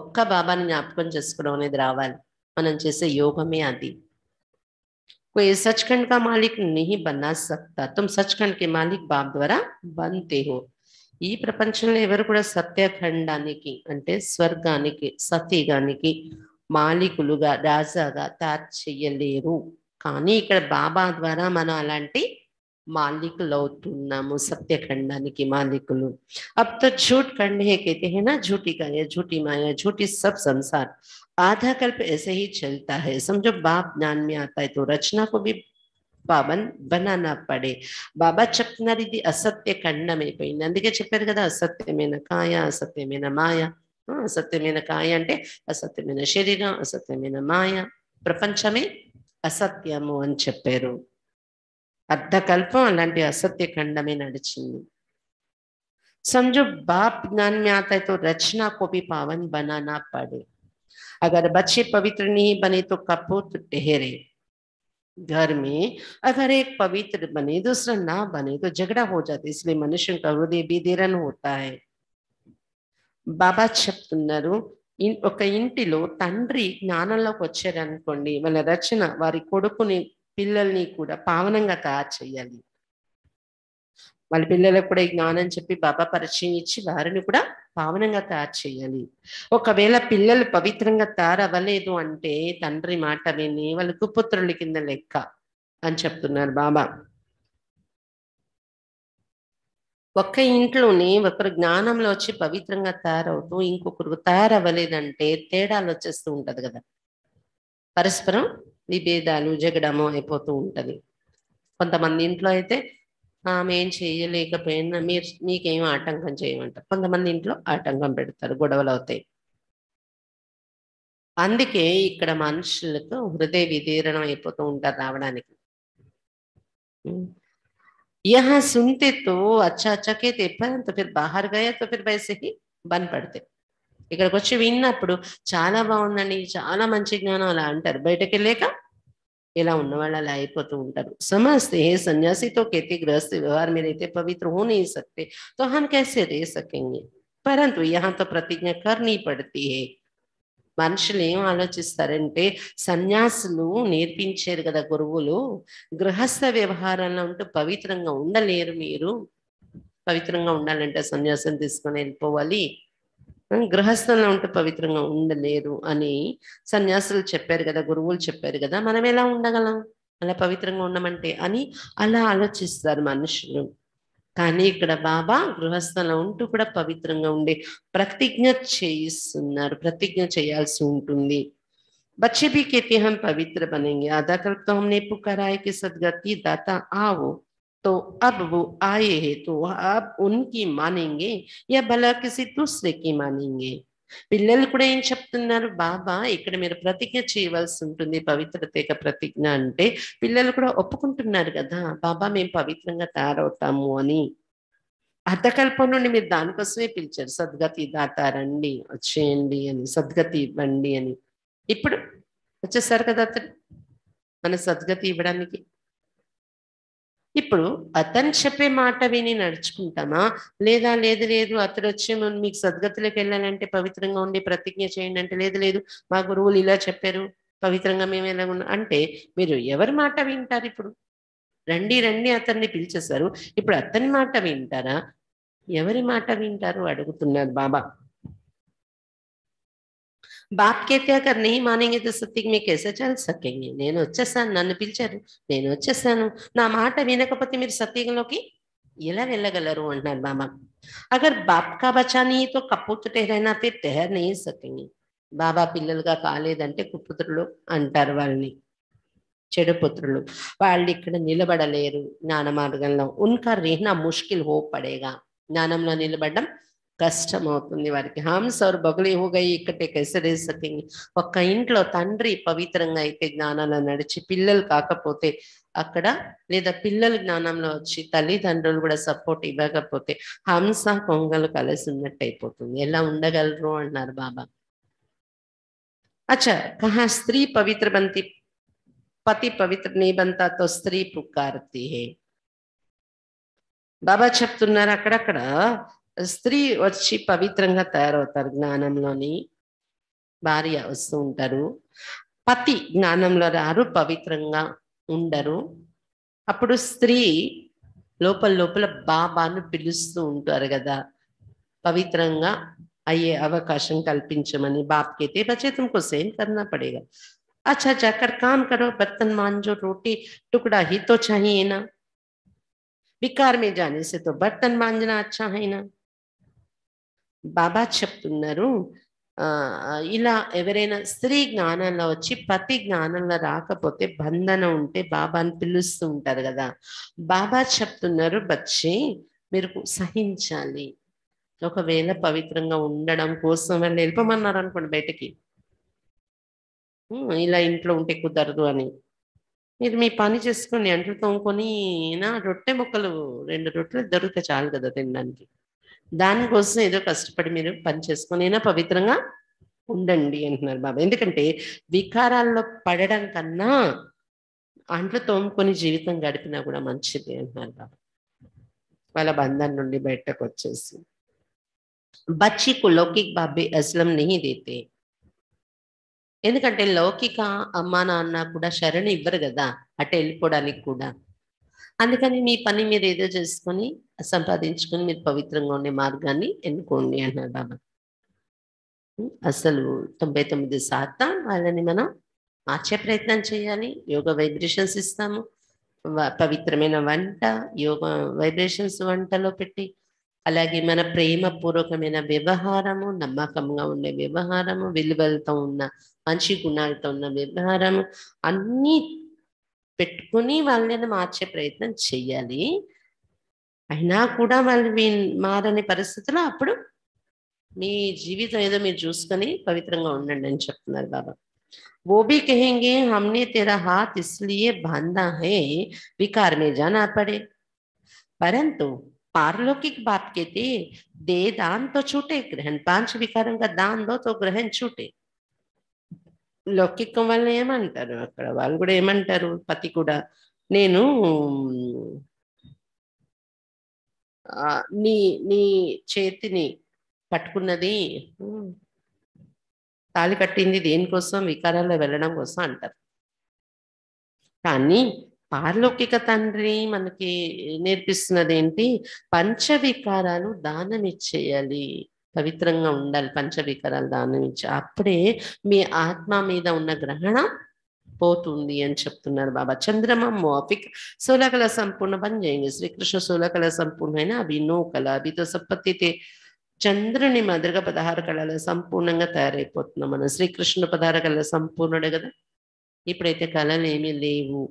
ఒక్క బాబాని జ్ఞాపకం చేసుకోవడం అనేది రావాలి మనం చేసే యోగమే అది कोई सचखंड का मालिक नहीं बना सकता तुम सचखंड के मालिक बाप द्वारा बनते हो यह प्रपंच सत्यखंडा की अंत स्वर्गा सत्यगा मालिक राजा तैयार चेयलेर का बाबा द्वारा मन अला मालिक सत्यखंडा की मालिक अब तो झूठ खंड है कहते हैं ना झूठी का झूठी माया झूठी सब संसार ఆధ కల్పే సేహే చల్తా హై సంజో బాప్ జ్ఞాన్ మే ఆతా హై తో రచనా కో బి పావన్ బననా పడే బాబా చక్నరిది అసత్య కన్నమే పైన అండి చెప్పారు కదా అసత్యమేన కాయా అసత్యమేన మాయా సత్యమేన కాయ అంటే అసత్యమేన శరీరా అసత్యమేన మాయా ప్రపంచమే అసత్యము అంటే చెప్పేరు అద్ద కల్పం అంటే అసత్య కండమే నడిచింది సంజో బాప్ జ్ఞాన్ మే ఆతా హై తో రచనా కో బి పావన్ బననా పడే अगर बच्चे पवित्र नहीं बने तो कपूत ठहरे घर में अगर एक पवित्र बने दूसरा ना बने तो झगड़ा हो जाता है इसलिए मनुष्य का हृदय बेदेरन होता है బాబా చెప్తున్నారు ఒక ఇంటిలో తండ్రి జ్ఞానంలోకి వచ్చారనుకోండి వాళ్ళ రచన వారి కొడుకుని పిల్లల్ని కూడా పావనంగా తయారు చేయాలి వాళ్ళ పిల్లలకు కూడా జ్ఞానం చెప్పి బాబా పరిచయం ఇచ్చి వారిని కూడా పావనంగా తయారు చేయాలి ఒకవేళ పిల్లలు పవిత్రంగా తయారవ్వలేదు అంటే తండ్రి మాట విని వాళ్ళ కుపుత్రుల కింద లెక్క అని చెప్తున్నారు బాబా ఒక్క ఇంట్లోనే ఒకరు జ్ఞానంలో వచ్చి పవిత్రంగా తయారవుతూ ఇంకొకరు తయారవ్వలేదంటే తేడాలు వచ్చేస్తూ ఉంటది కదా పరస్పరం విభేదాలు జగడము అయిపోతూ ఉంటది కొంతమంది ఇంట్లో అయితే ఆమె ఏం చేయలేకపోయినా మీరు మీకేం ఆటంకం చేయమంటారు కొంతమంది ఇంట్లో ఆటంకం పెడతారు గొడవలు అవుతాయి అందుకే ఇక్కడ మనుషులతో హృదయ విదీరణం అయిపోతూ ఉంటారు రావడానికి యహ సుంతితో तो अच्छा अच्छा कहते परंतु फिर बाहर गए तो ఇక్కడికి వచ్చి విన్నప్పుడు చాలా బాగుందండి చాలా మంచి జ్ఞానం అలా అంటారు బయటకి వెళ్ళాక ఇలా ఉన్నवाला అలా అయిపోతూ ఉంటారు సమస్తే సన్యాసితో కేతి గ్రహస్థి వ్యవహార गृहस्थ పవిత్ర హో నీ సక్తే తో హమ్ కేసే రే हम పరంతు యహాతో ప్రతిజ్ఞ परंतु పడతి మనుషులు ఏం ఆలోచిస్తారంటే సన్యాసులు నేర్పించారు కదా గురువులు గృహస్థ వ్యవహారంలో ఉంటూ పవిత్రంగా ఉండలేరు మీరు పవిత్రంగా ఉండాలంటే సన్యాసం తీసుకొని వెళ్ళిపోవాలి గృహస్థంలో ఉంటే పవిత్రంగా ఉండలేదు అని సన్యాసులు చెప్పారు కదా గురువులు చెప్పారు కదా మనం ఎలా ఉండగలం అలా పవిత్రంగా ఉండమంటే అని అలా ఆలోచిస్తారు మనుషులు కానీ ఇక్కడ బాబా గృహస్థలం ఉంటూ కూడా పవిత్రంగా ఉండే ప్రతిజ్ఞ చేయిస్తున్నారు ప్రతిజ్ఞ చేయాల్సి ఉంటుంది बच्चे भी పవిత్ర हम पवित्र నేపు आधा సద్గతి तो ఆవు तो अब वो आए हैं तो अब उनकी मानेंगे या भला किसी दूसरे की मानेंगे పిల్లలు కూడా ఏం చెప్తున్నారు బాబా ఇక్కడ మీరు ప్రతిజ్ఞ చేయవలసి ఉంటుంది పవిత్రత ప్రతిజ్ఞ అంటే పిల్లలు కూడా ఒప్పుకుంటున్నారు కదా బాబా మేము పవిత్రంగా తయారవుతాము అని అర్థకల్పం నుండి మీరు దానికోసమే పిలిచారు సద్గతి దాతారండి వచ్చేయండి అని సద్గతి ఇవ్వండి అని ఇప్పుడు వచ్చేసారు కదా అతను మన సద్గతి ఇవ్వడానికి ఇప్పుడు అతను చెప్పే మాట విని నడుచుకుంటామా లేదా లేదు లేదు అతడు వచ్చి మనం మీకు సద్గతులకు వెళ్ళాలంటే పవిత్రంగా ఉండి ప్రతిజ్ఞ చేయండి అంటే లేదు లేదు మా గురువులు ఇలా చెప్పారు పవిత్రంగా మేము ఎలా ఉన్నా అంటే మీరు ఎవరి మాట వింటారు ఇప్పుడు రండి రండి అతన్ని పిలిచేస్తారు ఇప్పుడు అతని మాట వింటారా ఎవరి మాట వింటారు అడుగుతున్నారు బాబా బాప్ కేతే అక్కడ నెహి మానేంగే తో సత్యకి మీకు కేసే చాలు సకేంగే నేను వచ్చేసాను నన్ను పిలిచారు నేను వచ్చేసాను నా మాట వినకపోతే మీరు సత్యంలోకి ఎలా వెళ్ళగలరు అంటున్నారు బాబా అగర్ బాప్ కా బచాని తో కప్పుతు టెహరైనా ఫిర్ టెహర్ బాబా పిల్లలుగా కాలేదంటే కుపుత్రులు అంటారు వాళ్ళని చెడు పుత్రులు వాళ్ళు ఇక్కడ నిలబడలేరు జ్ఞాన మార్గంలో ఉన్కా రేహనా ముష్కిల్ హో పడేగా జ్ఞానంలో నిలబడడం కష్టమవుతుంది వారికి హామ్స్ అవరు బగులు ఇవ్వగా ఇక్కటే కెసరేసతింగ్ ఒక్క ఇంట్లో తండ్రి పవిత్రంగా అయితే జ్ఞానాలు నడిచి పిల్లలు కాకపోతే అక్కడ లేదా పిల్లల జ్ఞానంలో వచ్చి తల్లిదండ్రులు కూడా సపోర్ట్ ఇవ్వకపోతే హంస కొంగలు కలిసి ఉన్నట్టు అయిపోతుంది ఎలా ఉండగలరు అన్నారు బాబా అచ్చా కహా స్త్రీ పవిత్ర బంతి పతి పవిత్ర నిబంధతో స్త్రీ పుకార్తి బాబా చెప్తున్నారు అక్కడక్కడ స్త్రీ వచ్చి పవిత్రంగా తయారవుతారు జ్ఞానంలోని భార్య వస్తూ ఉంటారు పతి జ్ఞానంలో రారు పవిత్రంగా ఉండరు అప్పుడు స్త్రీ లోపల లోపల బాబాను పిలుస్తూ ఉంటారు కదా పవిత్రంగా అయ్యే అవకాశం కల్పించమని బాప్ అయితే बच्चे కోసం ఏం करना పడేగా అచ్చా చక్కర్ కాన్ కరో బర్తన్ మాంజో रोटी टुकड़ा ही तो चाहिए ना बेकार में जाने से బాబా చెప్తున్నారు ఇలా ఎవరైనా స్త్రీ జ్ఞానంలో వచ్చి పతి జ్ఞానంలో రాకపోతే బంధన ఉంటే బాబాని పిలుస్తూ ఉంటారు కదా బాబా చెప్తున్నారు బచ్చి మీరు సహించాలి ఒకవేళ పవిత్రంగా ఉండడం కోసం వాళ్ళు వెళ్ళిపోమన్నారు అనుకోండి బయటకి ఇలా ఇంట్లో ఉంటే కుదరదు అని మీరు మీ పని చేసుకొని అంట్లు తోముకొని నా రొట్టె మొక్కలు రెండు రొట్టెలు దొరికితే చాలు కదా తినడానికి దానికోసం ఏదో కష్టపడి మీరు పని చేసుకునైనా పవిత్రంగా ఉండండి అంటున్నారు బాబా ఎందుకంటే వికారాల్లో పడడం కన్నా అంట్లో తోముకొని జీవితం గడిపినా కూడా మంచిది అంటున్నారు బాబా వాళ్ళ బంధం నుండి బయటకు వచ్చేసి బచ్చికు లౌకిక్ బాబే అసలం నహి దేతే ఎందుకంటే లౌకిక అమ్మా నాన్న కూడా శరణి ఇవ్వరు కదా అటు వెళ్ళిపోవడానికి కూడా అందుకని మీ పని మీరు ఏదో చేసుకొని సంపాదించుకొని మీరు పవిత్రంగా ఉండే మార్గాన్ని ఎన్నుకోండి అన్నారు బాబా అసలు తొంభై తొమ్మిది శాతం వాళ్ళని మనం మార్చే ప్రయత్నం చేయాలి యోగ వైబ్రేషన్స్ ఇస్తాము పవిత్రమైన వంట యోగ వైబ్రేషన్స్ వంటలో పెట్టి అలాగే మన ప్రేమ పూర్వకమైన వ్యవహారము నమ్మకంగా ఉండే వ్యవహారము విలువలతో ఉన్న మంచి గుణాలతో ఉన్న వ్యవహారము అన్ని పెట్టుకుని వాళ్ళని మార్చే ప్రయత్నం చెయ్యాలి అయినా కూడా వాళ్ళు మీ మారని పరిస్థితిలో అప్పుడు మీ జీవితం ఏదో మీరు చూసుకొని పవిత్రంగా ఉండండి అని చెప్తున్నారు బాబా ఓబి भी कहेंगे हमने तेरा हाथ इसलिए बांधा है विकार में పడే పరంతు పార్లోకిక్ బాప్కైతే దే దాంతో చూటే दान పాంచ వికారంగా దాంతో గ్రహణ్ చూటే లౌకికం వల్ల ఏమంటారు అక్కడ వాళ్ళు కూడా ఏమంటారు పతి కూడా నేను నీ నీ చేతిని పట్టుకున్నది తాళి కట్టింది దేనికోసం వికారాల్లో వెళ్ళడం కోసం అంటారు కానీ పారలౌకిక తండ్రి మనకి నేర్పిస్తున్నది ఏంటి పంచవికారాలు దానం ఇచ్చేయాలి పవిత్రంగా ఉండాలి పంచవికారాలు దాని నుంచి అప్పుడే మీ ఆత్మ మీద ఉన్న గ్రహణం పోతుంది అని చెప్తున్నారు బాబా చంద్రమ మోపిక్ సోలకళ సంపూర్ణ చేయండి శ్రీకృష్ణ సోలకళ సంపూర్ణమైన అవి నూకల అవితో సపత్తితే చంద్రుని మధురగా పదహారు కళల సంపూర్ణంగా తయారైపోతున్నాం మనం శ్రీకృష్ణ పదహారు కళ సంపూర్ణుడే కదా ఇప్పుడైతే కళలు ఏమీ లేవు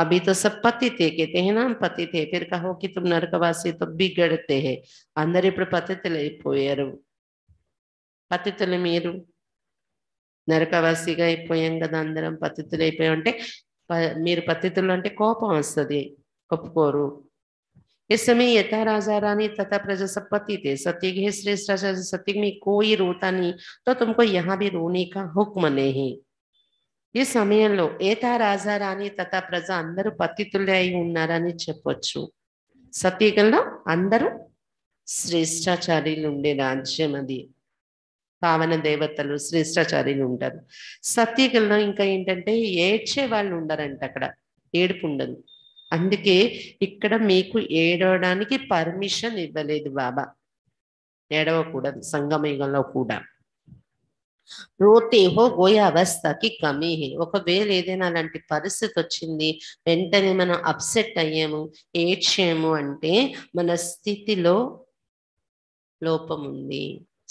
अभी तो सब पति थे कहते हैं ना पति थे फिर कहो कि तुम नरकवासी तो बिगड़ते है अंदर पति పతితులు అయిపోయారు పతితులు మీరు నరకవాసిగా అయిపోయాం కదా అందరం पति అయిపోయాం అంటే మీరు పతితులు इस समय यथा राजा रानी तथा प्रजा सब पति थे सत्य श्रेष्ठ राजा सत्य में कोई रोता नहीं तो तुमको यहाँ भी रोने का हुक्म नहीं ఈ సమయంలో ఏటా రాజారాణి తథా ప్రజ అందరూ పతితులే అయి ఉన్నారని చెప్పొచ్చు సత్యగంలో అందరూ శ్రేష్టాచార్యులు ఉండే రాజ్యం అది పావన దేవతలు శ్రేష్టాచార్యులు ఉంటారు సతీగంలో ఇంకా ఏంటంటే ఏడ్చే వాళ్ళు ఉండరంట అక్కడ ఏడుపు ఉండదు అందుకే ఇక్కడ మీకు ఏడవడానికి పర్మిషన్ ఇవ్వలేదు బాబా ఏడవకూడదు సంగమయుగంలో కూడా ఓ గోయ అవస్థకి కమీ ఒకవేళ ఏదైనా అలాంటి పరిస్థితి వచ్చింది వెంటనే మనం అప్సెట్ అయ్యాము ఏడ్చేయము అంటే మన స్థితిలో లోపం ఉంది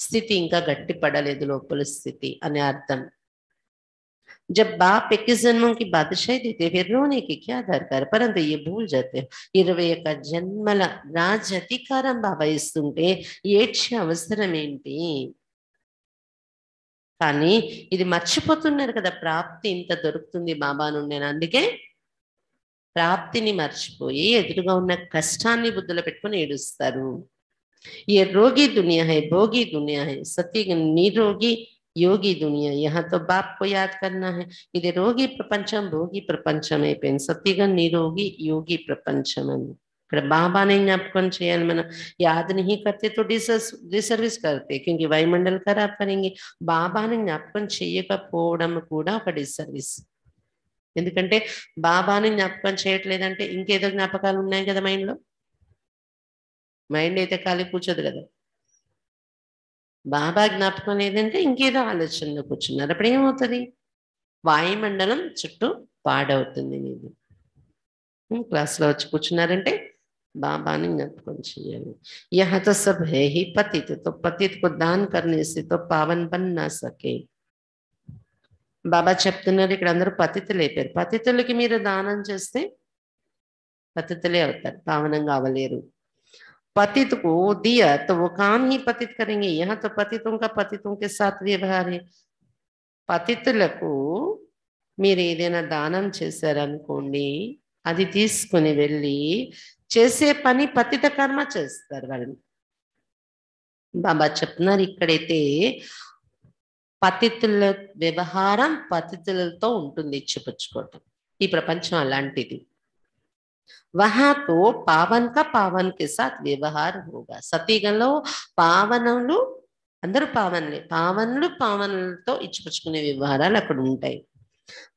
స్థితి ఇంకా గట్టి పడలేదు లోపల స్థితి అనే అర్థం జబ్ బా పెక్కి జన్మంకి की बादशाही देते फिर रोने की क्या दरकार ఇరవై ఒక జన్మల రాజ అధికారం బాబా ఏడ్చే అవసరం ఏంటి కానీ ఇది మర్చిపోతున్నారు కదా ప్రాప్తి ఇంత దొరుకుతుంది బాబా నుండి అందుకే ప్రాప్తిని మర్చిపోయి ఎదురుగా ఉన్న కష్టాన్ని బుద్ధులు పెట్టుకుని ఏడుస్తారు ఏ రోగి దునియా హై భోగి దునియా హై సతీ నిరోగి యోగి దునియా యహతో బాప్ కో యాద్ కన్నా హై ఇది రోగి ప్రపంచం భోగి ప్రపంచం అయిపోయింది సతీగా నిరోగి యోగి ప్రపంచం అని ఇక్కడ బాబానే జ్ఞాపకం చేయాలి మనం मैंने याद కర్తే తో డిసర్స్ डिसर्स కర్తే करते వైమండల్ ఖరాబ్ खराब బాబాని జ్ఞాపకం చేయకపోవడం కూడా ఒక డిసర్విస్ ఎందుకంటే బాబాని జ్ఞాపకం చేయట్లేదంటే ఇంకేదో జ్ఞాపకాలు ఉన్నాయి కదా మైండ్లో మైండ్ అయితే ఖాళీ కూర్చోదు కదా బాబా జ్ఞాపకం లేదంటే ఇంకేదో ఆలోచనలో కూర్చున్నారు అప్పుడు ఏమవుతుంది వాయుమండలం చుట్టూ పాడవుతుంది నీది క్లాస్లో వచ్చి కూర్చున్నారంటే బాబాని అంటే కొంచెయేని ఇహ త సర్వమేహి పతిత తో పతితకు దానం కర్నేసే తో పావన పన్న సకే బాబా చెప్తున్నారు ఇక్కడ అందులో పతిత లేబర్ పతితలకి మీర దానం చేస్తే పతితలే అవుతారు పావనంగా అవలేరు పతితుకు దియ తో వాకాని పతిత karenge ఇహ తో పతితుం కా పతితుం కే సాత్ విభహారే పతితులకు మీరే ఏదైనా దానం చేసారు అనుకోండి అది తీసుకొని వెళ్ళి చేసే పని పతిత కర్మ చేస్తారు వాళ్ళు బాబా చెప్తున్నారు ఇక్కడైతే పతితుల వ్యవహారం పతితులతో ఉంటుంది చెప్పుకోవటం ఈ ప్రపంచం అలాంటిది వహాతో పావన్ క పావన్ पावन के साथ व्यवहार సతీగంలో పావనలు అందరూ పావన్లే పావనులు పావనలతో ఇచ్చిపుచ్చుకునే వ్యవహారాలు అక్కడ ఉంటాయి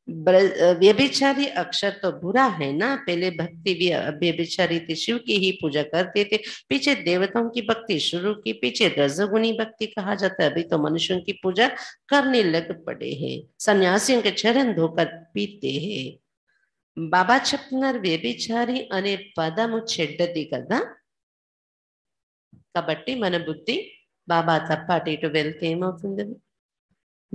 व्यभिचारी अक्षर तो बुरा है ना पहले भक्ति भी व्यभिचारी थे शिव की ही पूजा करते थे पीछे देवताओं की भक्ति शुरू की पीछे रजगुणी भक्ति कहा जाता है अभी तो मनुष्यों की पूजा करने लग पड़े हैं सन्यासियों के चरण धोकर पीते हैं बाबा छपनर व्यभिचारी अने पदम చెడ్డది कदा कबट्टी मन बुद्धि बाबा తప్ప అటు ఇటు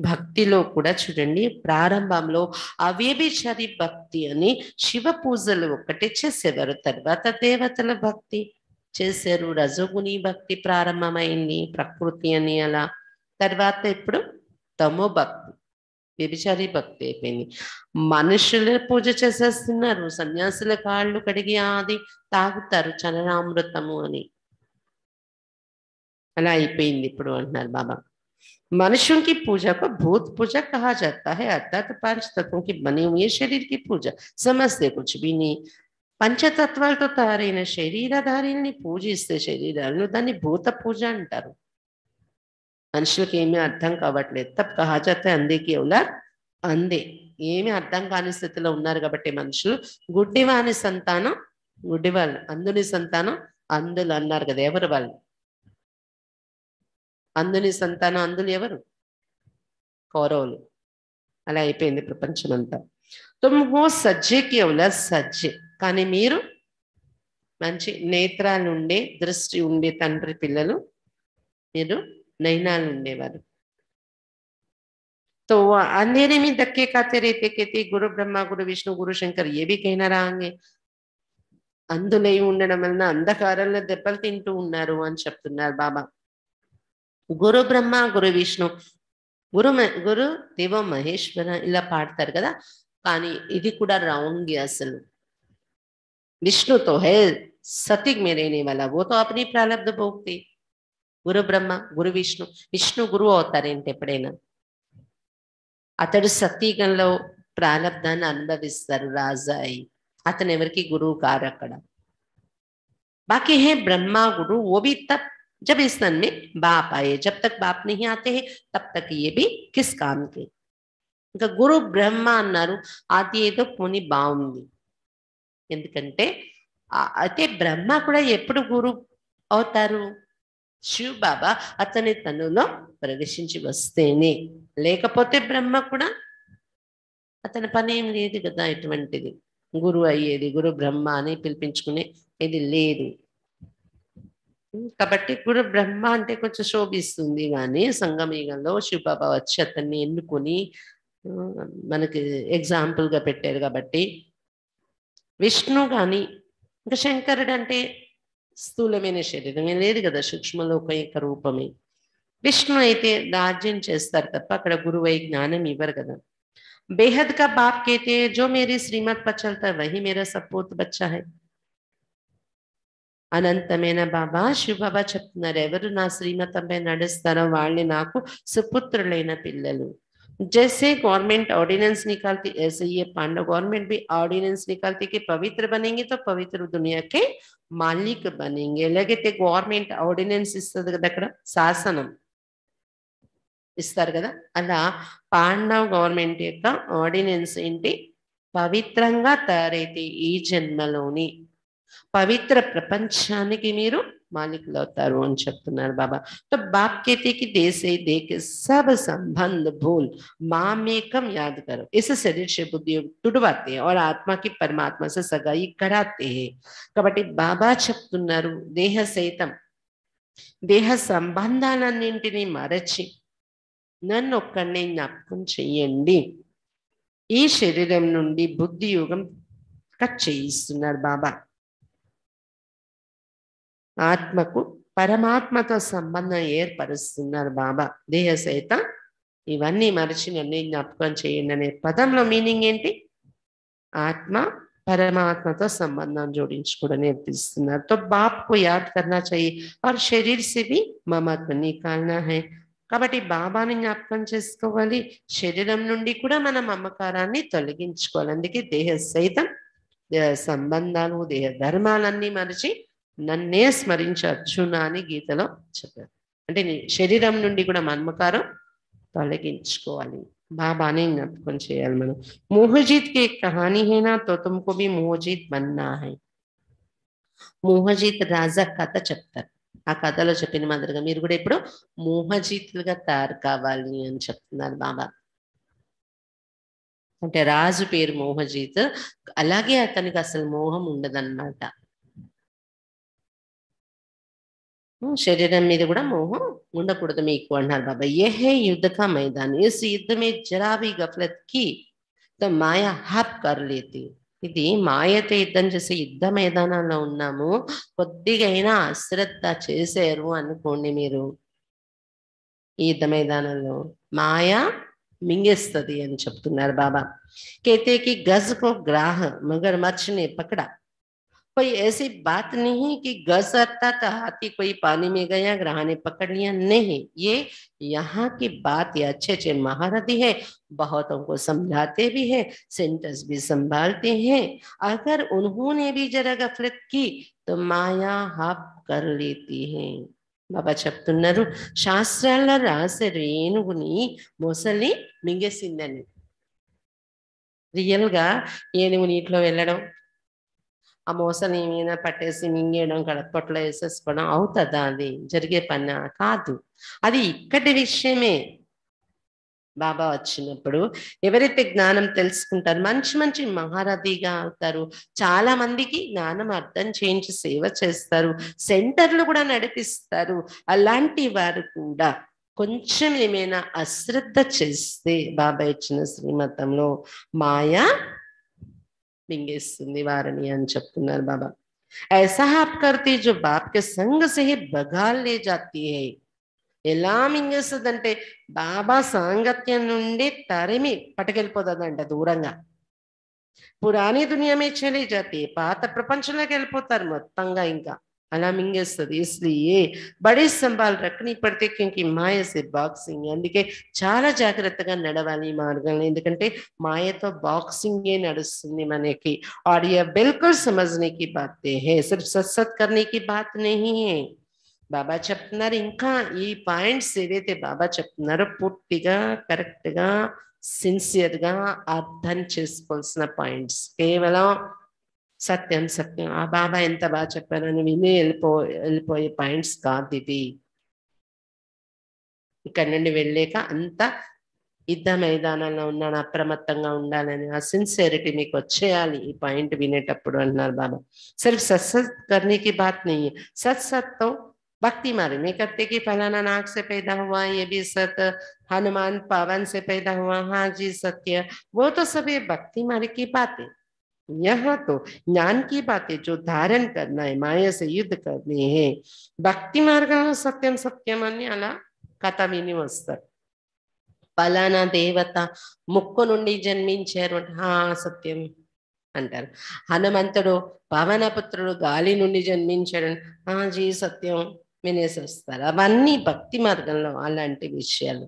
భక్తిలో కూడా చూడండి ప్రారంభంలో అవేబిచరి భక్తి అని శివ పూజలు ఒక్కటే చేసేవారు తర్వాత దేవతల భక్తి చేశారు రజగుని భక్తి ప్రారంభమైంది ప్రకృతి అని అలా తర్వాత ఇప్పుడు తమో భక్తి వ్యభిచారి భక్తి అయిపోయింది మనుషులు పూజ చేసేస్తున్నారు సన్యాసుల కాళ్ళు కడిగి ఆది తాగుతారు చలనామృతము అని అలా అయిపోయింది ఇప్పుడు అంటున్నారు బాబా मनुष्यों की पूजा को भूत पूजा कहा जाता है अर्थात तो पांच तत्वों की बनी हुई शरीर की पूजा समझते कुछ भी नहीं पंच तत्व तो तारी शरीर धारी पूजिस्ते शरीर दी भूत पूज अंटर मनुष्य के अर्थ कावटे तब कहा जाता है अंदे की ओला अंदे एमी अर्थं काने स्थित उबटे मनुष्य गुड्डी वाणि सतान गुड्डी वाल अंदनी सतान अंदर कदा एवर అందుని సంతానం అందులు ఎవరు కౌరవులు అలా అయిపోయింది ప్రపంచం అంతా తుమ్హో హో సజ్జే కేవల సజ్జే కానీ మీరు మంచి నేత్రాలు ఉండే దృష్టి ఉండే తండ్రి పిల్లలు మీరు నయనాలు ఉండేవారు తో अंधेरे में దక్కే खाते रहते कहते గురు బ్రహ్మ गुरु విష్ణు గురు శంకర్ ఏవికైనా కైనా రాంగే ఉండడం వలన అంధకారంలో దెబ్బలు తింటూ ఉన్నారు అని చెప్తున్నారు బాబా ಗುರು ಬ್ರಹ್ಮ ಗುರು ವಿಷ್ಣು ಗುರು ಗುರು ದೇವ ಮಹೇಶ್ವರ ಇಲ್ಲ ಪಾಡ್ತಾರೆ ಕದಿಡ ರೌಂಡ್ ಅಸಲು ವಿಷ್ಣು ತೋ ಹೇ ಸತೀಗೆ ಮೇಲೆ ಓತೋ ಅಪ್ನಿ ಪ್ರಾರಬ್ಧ ಬೋಕ್ತಿ ಗುರು ಬ್ರಹ್ಮ ಗುರು ವಿಷ್ಣು ವಿಷ್ಣು ಗುರು ಅಂತ ಅವುತಾರೆಡ ಅತಡು ಸತೀಗ ಪ್ರಾರಬ್ಧನ ಅನುಭವಿಸ್ತಾರೆ ರಾಜ ಅತನ ಎವರಿಗೆ ಗುರು ಕಡ ಬಾಕಿ ಹೇ ಬ್ರಹ್ಮ ಗುರು ಓಬೀ ತಪ್ जब इस सन में बाप आए जब तक बाप नहीं आते हैं तब तक ये भी किस काम के ఇంకా గురు బ్రహ్మ అన్నారు అది ఏదో కొని బాగుంది ఎందుకంటే అయితే బ్రహ్మ కూడా ఎప్పుడు గురు అవుతారు శివ్ బాబా అతని తనులో ప్రవేశించి వస్తేనే లేకపోతే బ్రహ్మ కూడా అతని పని ఏం లేదు కదా ఇటువంటిది గురువు అయ్యేది గురు బ్రహ్మ అని పిలిపించుకునే ఇది లేదు కాబట్టి కూడా బ్రహ్మ అంటే కొంచెం శోభిస్తుంది కానీ సంగమీగంలో శివబాబా వచ్చి అతన్ని ఎన్నుకొని మనకి ఎగ్జాంపుల్గా పెట్టారు కాబట్టి విష్ణు కానీ ఇంకా శంకరుడు అంటే స్థూలమైన శరీరమే లేదు కదా సూక్ష్మలోకం యొక్క రూపమే విష్ణు అయితే దార్జన్ చేస్తారు తప్ప అక్కడ గురువై జ్ఞానం ఇవ్వరు కదా బేహద్గా का बाप జో మేరీ శ్రీమద్ मेरी వహి पर సపోర్ట్ है वही అనంతమైన బాబా శుభవ చెప్తున్నారు ఎవరు నా శ్రీమతంపై నడుస్తారో వాళ్ళని నాకు సుపుత్రులైన పిల్లలు జస్సే గవర్నమెంట్ ఆర్డినెన్స్ నికాల్తి ఎస్ఐఏ ये గవర్నమెంట్ బి ఆర్డినెన్స్ నికాల్తికి పవిత్ర कि తో పవిత్ర దునియాకి पवित्र दुनिया के గవర్నమెంట్ ఆర్డినెన్స్ ఇస్తుంది కదా అక్కడ శాసనం ఇస్తారు కదా అలా పాండవ్ గవర్నమెంట్ యొక్క ఆర్డినెన్స్ ఏంటి పవిత్రంగా తయారైతే ఈ జన్మలోని పవిత్ర ప్రపంచానికి మీరు అవుతారు అని చెప్తున్నారు బాబా तो बाप कहते कि दे సంబంధ दे के सब संबंध శరీర माँ బుద్ధి कम याद करो इस సగాయి से కాబట్టి బాబా చెప్తున్నారు దేహ సైతం దేహ సంబంధాలన్నింటినీ మరచి నన్ను ఒక్కడిని జ్ఞాపకం చెయ్యండి ఈ శరీరం నుండి బుద్ధి యోగం కట్ చేయిస్తున్నారు బాబా ఆత్మకు పరమాత్మతో సంబంధం ఏర్పరుస్తున్నారు బాబా దేహ సైతం ఇవన్నీ మరిచి నన్ను జ్ఞాపకం చేయండి అనే పదంలో మీనింగ్ ఏంటి ఆత్మ పరమాత్మతో సంబంధం జోడించుకోవడం నేర్పిస్తున్నారు తో तो बाप को याद करना चाहिए और शरीर से भी ममत्व కాబట్టి బాబాని జ్ఞాపకం చేసుకోవాలి శరీరం నుండి కూడా మన మమకారాన్ని తొలగించుకోవాలి అందుకే దేహ సైతం సంబంధాలు దేహ ధర్మాలన్నీ మరిచి నన్నే స్మరించు అర్జున అని గీతలో చెప్పారు అంటే నీ శరీరం నుండి కూడా మన్మకారం తొలగించుకోవాలి బాబానే జ్ఞాపకం చేయాలి మనం మోహజీత్ కి కహానీ హేనా తో తుమ్కు బి మోహజీత్ బన్నా హై మోహజీత్ రాజా కథ చెప్తారు ఆ కథలో చెప్పిన మాదిరిగా మీరు కూడా ఇప్పుడు మోహజీతులుగా తయారు కావాలి అని చెప్తున్నారు బాబా అంటే రాజు పేరు మోహజీత్ అలాగే అతనికి అసలు మోహం ఉండదన్నమాట శరీరం మీద కూడా మోహం ఉండకూడదు మీకు అన్నారు బాబా ఏహే యుద్ధక మైదాన్ ఇస్ యుద్ధమే జరాబీ గఫలత్ కి మాయ హ్యాప్ కర్లేతి ఇది మాయతో యుద్ధం చేసే యుద్ధ మైదానంలో ఉన్నాము కొద్దిగైనా అశ్రద్ధ చేశారు అనుకోండి మీరు ఈ యుద్ధ మైదానంలో మాయ మింగేస్తుంది అని చెప్తున్నారు బాబా కేతేకి గజ్కో గ్రాహ మగర్ మర్చిని పక్కడ कोई ऐसी बात नहीं कि गजरता था हाथी कोई पानी में गया ग्रहा ने पकड़ लिया नहीं ये यहाँ की बात ये अच्छे अच्छे महारथी है बहुतों को समझाते भी है सेंटर्स भी संभालते हैं अगर उन्होंने भी जरा गफलत की तो माया हाप कर लेती है बाबा ಚೆಪ್ತುన్నారు ಶಾಸ್ತ್ರಾಲ ರಾಸೆ ರೇಣುಗುನಿ మొసలి మింగేసిందని రియల్గా ఏనుగు నీటిలో వెళ్ళడం ఆ మోసని మీద పట్టేసి మింగేయడం కడపట్లో వేసేసుకోవడం అవుతుందా అది జరిగే పని కాదు అది ఇక్కటి విషయమే బాబా వచ్చినప్పుడు ఎవరైతే జ్ఞానం తెలుసుకుంటారు మంచి మంచి మహారథిగా అవుతారు చాలా మందికి జ్ఞానం అర్థం చేయించి సేవ చేస్తారు సెంటర్లు కూడా నడిపిస్తారు అలాంటి వారు కూడా కొంచెం ఏమైనా అశ్రద్ధ చేస్తే బాబా ఇచ్చిన శ్రీమతంలో మాయా మింగేస్తుంది వారిని అని చెప్తున్నారు బాబా ऐसा आप करते जो बाप के संग से ही बगाल ले जाती है ఎలా మింగేస్తుందంటే బాబా సాంగత్యం నుండి తరిమి పట్టుకెళ్ళిపోతుందంట దూరంగా పురాణి దునియామే చెలి జాతి పాత ప్రపంచంలోకి వెళ్ళిపోతారు మొత్తంగా ఇంకా అలా मिंगेస్తుంది इसलिए బడే సంబాలు రక్కని పడితే క్యూంకి మాయ బాక్సింగ్ అందుకే చాలా జాగ్రత్తగా నడవాలి ఈ మార్గంలో ఎందుకంటే మాయతో బాక్సింగే నడుస్తుంది మనకి ఆడియా బిల్కుల్ बिल्कुल బాతే హే సిర్ఫ్ हैं सिर्फ सत्सत బాబా చెప్తున్నారు ఇంకా ఈ పాయింట్స్ ఏవైతే బాబా చెప్తున్నారో పూర్తిగా కరెక్ట్గా సిన్సియర్గా అర్థం చేసుకోవాల్సిన పాయింట్స్ కేవలం సత్యం సత్యం ఆ బాబా ఎంత బాగా చెప్పారని విని వెళ్ళిపో వెళ్ళిపోయే పాయింట్స్ కాదు ఇది ఇక్కడ నుండి వెళ్ళాక అంతా యుద్ధ మైదానంలో ఉన్నాను అప్రమత్తంగా ఉండాలని ఆ సిన్సియరిటీ మీకు వచ్చేయాలి ఈ పాయింట్ వినేటప్పుడు అంటున్నారు బాబా సిర్ఫ్ సత్సత్ కర్ణి కి బాత్ నీ సత్సత్ తో भक्ति मार्ग में करते कि फलाना नाग से पैदा हुआ ये भी सत्य हनुमान पावन से पैदा हुआ हाँ जी सत्य वो तो सभी भक्ति मार्ग की बातें यहाँ तो ज्ञान की बातें जो धारण करना है माया से युद्ध करनी है भक्ति मार्ग सत्यम सत्यम అని అలా కథ విని వస్తారు పలానా దేవత ముక్కు నుండి జన్మించారు ఆ సత్యం అంటారు హనుమంతుడు పవనపుత్రుడు గాలి నుండి జన్మించాడు ఆ జీ సత్యం వినేసి వస్తారు అవన్నీ భక్తి మార్గంలో అలాంటి విషయాలు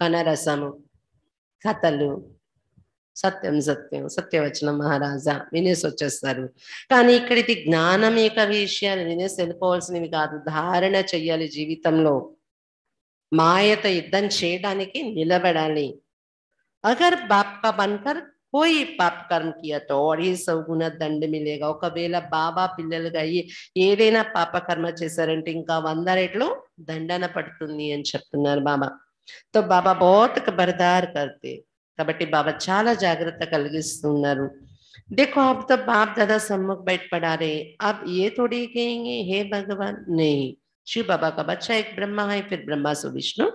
కనరసము కథలు సత్యం సత్యం సత్యవచనం మహారాజా వినేసి వచ్చేస్తారు కానీ ఇక్కడిది జ్ఞానం యొక్క విషయాన్ని వినేసి వెళ్ళిపోవాల్సినవి కాదు ధారణ చెయ్యాలి జీవితంలో మాయత యుద్ధం చేయడానికి నిలబడాలి అగర్ బాప్కా బన్కర్ పోయి పాపకర్మ కియాతో ఈ సౌగుణ దండ మిలేగా ఒకవేళ బాబా పిల్లలుగా అయ్యి ఏదైనా పాపకర్మ చేశారంటే ఇంకా వంద రేట్లు దండన పడుతుంది అని చెప్తున్నారు బాబా తో బాబా బోత్ బరదారు కర్తే కాబట్టి బాబా చాలా జాగ్రత్త కలిగిస్తున్నారు देखो आप तो బాప్ దాదా सम्मुख బయటపడారే అబ్ ఏ आप ये थोड़ी कहेंगे हे శివ బాబా కా బచ్చా एक బ్రహ్మ హై ఫిర్ ब्रह्मा से विष्णु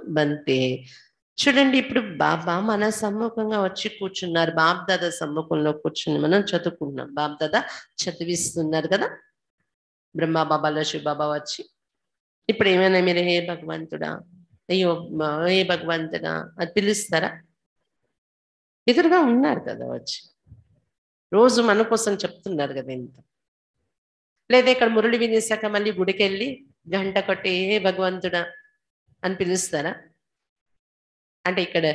చూడండి ఇప్పుడు బాబా మన సమ్ముఖంగా వచ్చి కూర్చున్నారు బాబ్ దాదా సమ్ముఖంలో కూర్చుని మనం చదువుకున్నాం బాబ్ దాదా చదివిస్తున్నారు కదా బ్రహ్మ బాబాలో శివ బాబా వచ్చి ఇప్పుడు ఏమైనా మీరు హే భగవంతుడా అయ్యో హే భగవంతుడా అది పిలుస్తారా ఎదురుగా ఉన్నారు కదా వచ్చి రోజు మన కోసం చెప్తున్నారు కదా ఇంత లేదా ఇక్కడ మురళి వినేశాక మళ్ళీ గుడికెళ్ళి గంట కొట్టే భగవంతుడా అని పిలుస్తారా అంటే ఇక్కడ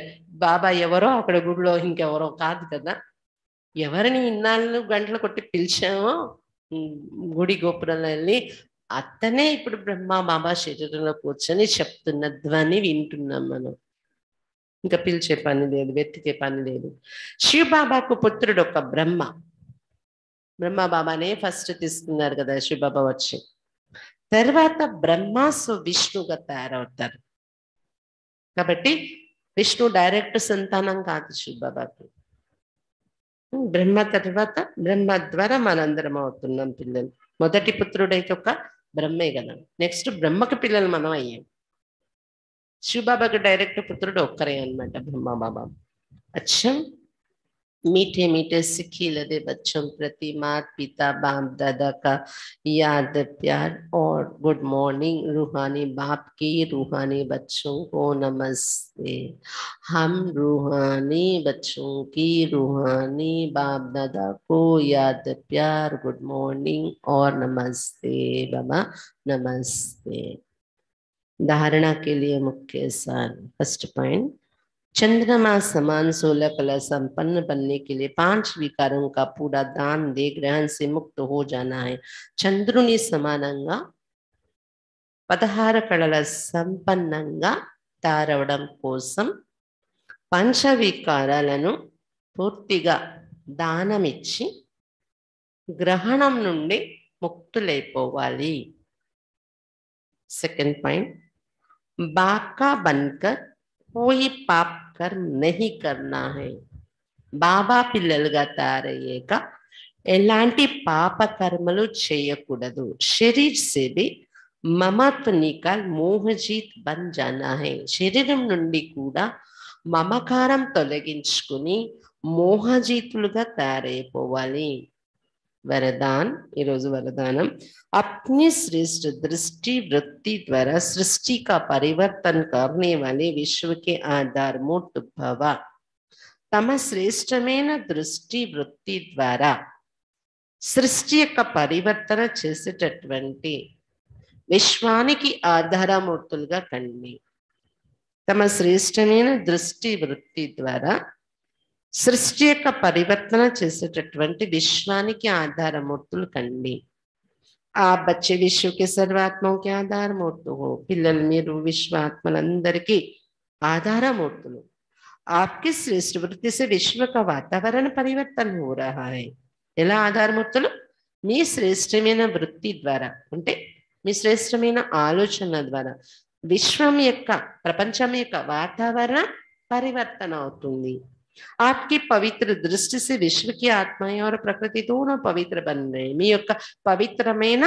బాబా ఎవరో అక్కడ గుడిలో ఇంకెవరో కాదు కదా ఎవరిని ఇన్నాళ్ళు గంటలు కొట్టి పిలిచామో గుడి గోపురంలో వెళ్ళి అతనే ఇప్పుడు బ్రహ్మ బాబా శరీరంలో కూర్చొని చెప్తున్న ధ్వని వింటున్నాం మనం ఇంకా పిలిచే పని లేదు వెతికే పని లేదు శివబాబాకు పుత్రుడు ఒక బ్రహ్మ బ్రహ్మ బాబానే ఫస్ట్ తీసుకున్నారు కదా శివబాబా వచ్చి తర్వాత బ్రహ్మాసు విష్ణుగా తయారవుతారు కాబట్టి విష్ణు డైరెక్ట్ సంతానం కాదు శివబాబాకి బ్రహ్మ తర్వాత బ్రహ్మ ద్వారా మనందరం అవుతున్నాం పిల్లలు మొదటి పుత్రుడైతే ఒక బ్రహ్మే కదా నెక్స్ట్ బ్రహ్మకి పిల్లలు మనం అయ్యాం శివబాబాకి డైరెక్ట్ పుత్రుడు ఒక్కరే అనమాట బ్రహ్మ अच्छा मीठे मीठे सीखी लदे बच्चों प्रति मात पिता बाप दादा का याद प्यार और गुड मॉर्निंग रूहानी बाप की रूहानी बच्चों को नमस्ते हम रूहानी बच्चों की रूहानी बाप दादा को याद प्यार गुड मॉर्निंग और नमस्ते बाबा नमस्ते ధారణా ముఖ్య సార్ ఫస్ట్ పాయింట్ చంద్రమా సమాన సోల కల సంపన్న బన్నే కే లి పాంచ వికారం కా పూరా దాన దే గ్రహణ సే ముక్త హో జానా హై చంద్రుని సమానంగా పదహార కళల సంపన్నంగా తారవడం కోసం పంచ వికారాలను పూర్తిగా దానమిచ్చి గ్రహణం నుండి ముక్తులైపోవాలి సెకండ్ పాయింట్ बाका बनकर कोई पाप कर नहीं करना है बाबा पिल गारेगा एलांट पाप कर्मकूद शरीर से भी ममत निकल मोहजी बन जाना है शरीर ना ममक तुकनी मोहजीत तैयार पोवाली వరదాన్ ఈరోజు వరదానం అప్ని శ్రేష్ఠ దృష్టి వృత్తి ద్వారా సృష్టి కా परिवर्तन కర్ణే वाले విశ్వకి के आधार తమ శ్రేష్టమైన దృష్టి వృత్తి ద్వారా సృష్టి యొక్క పరివర్తన చేసేటటువంటి విశ్వానికి ఆధారమూర్తులుగా కండి తమ శ్రేష్టమైన దృష్టి వృత్తి ద్వారా సృష్టి యొక్క పరివర్తన చేసేటటువంటి విశ్వానికి ఆధారమూర్తులు కండి ఆ బచ్చే విశ్వకి సర్వాత్మకి ఆధారమూర్తు పిల్లలు మీరు విశ్వాత్మలందరికీ ఆధారమూర్తులు ఆప్కి శ్రేష్ఠ వృత్తి से विश्व వాతావరణ పరివర్తన ఎలా ఆధారమూర్తులు మీ శ్రేష్టమైన వృత్తి ద్వారా అంటే మీ శ్రేష్టమైన ఆలోచన ద్వారా విశ్వం యొక్క ప్రపంచం యొక్క వాతావరణ పరివర్తన అవుతుంది आपकी पवित्र दृष्टि से विश्व की आत्माएं और प्रकृति दोनों पवित्र बन रहे మీ యొక్క పవిత్రమైన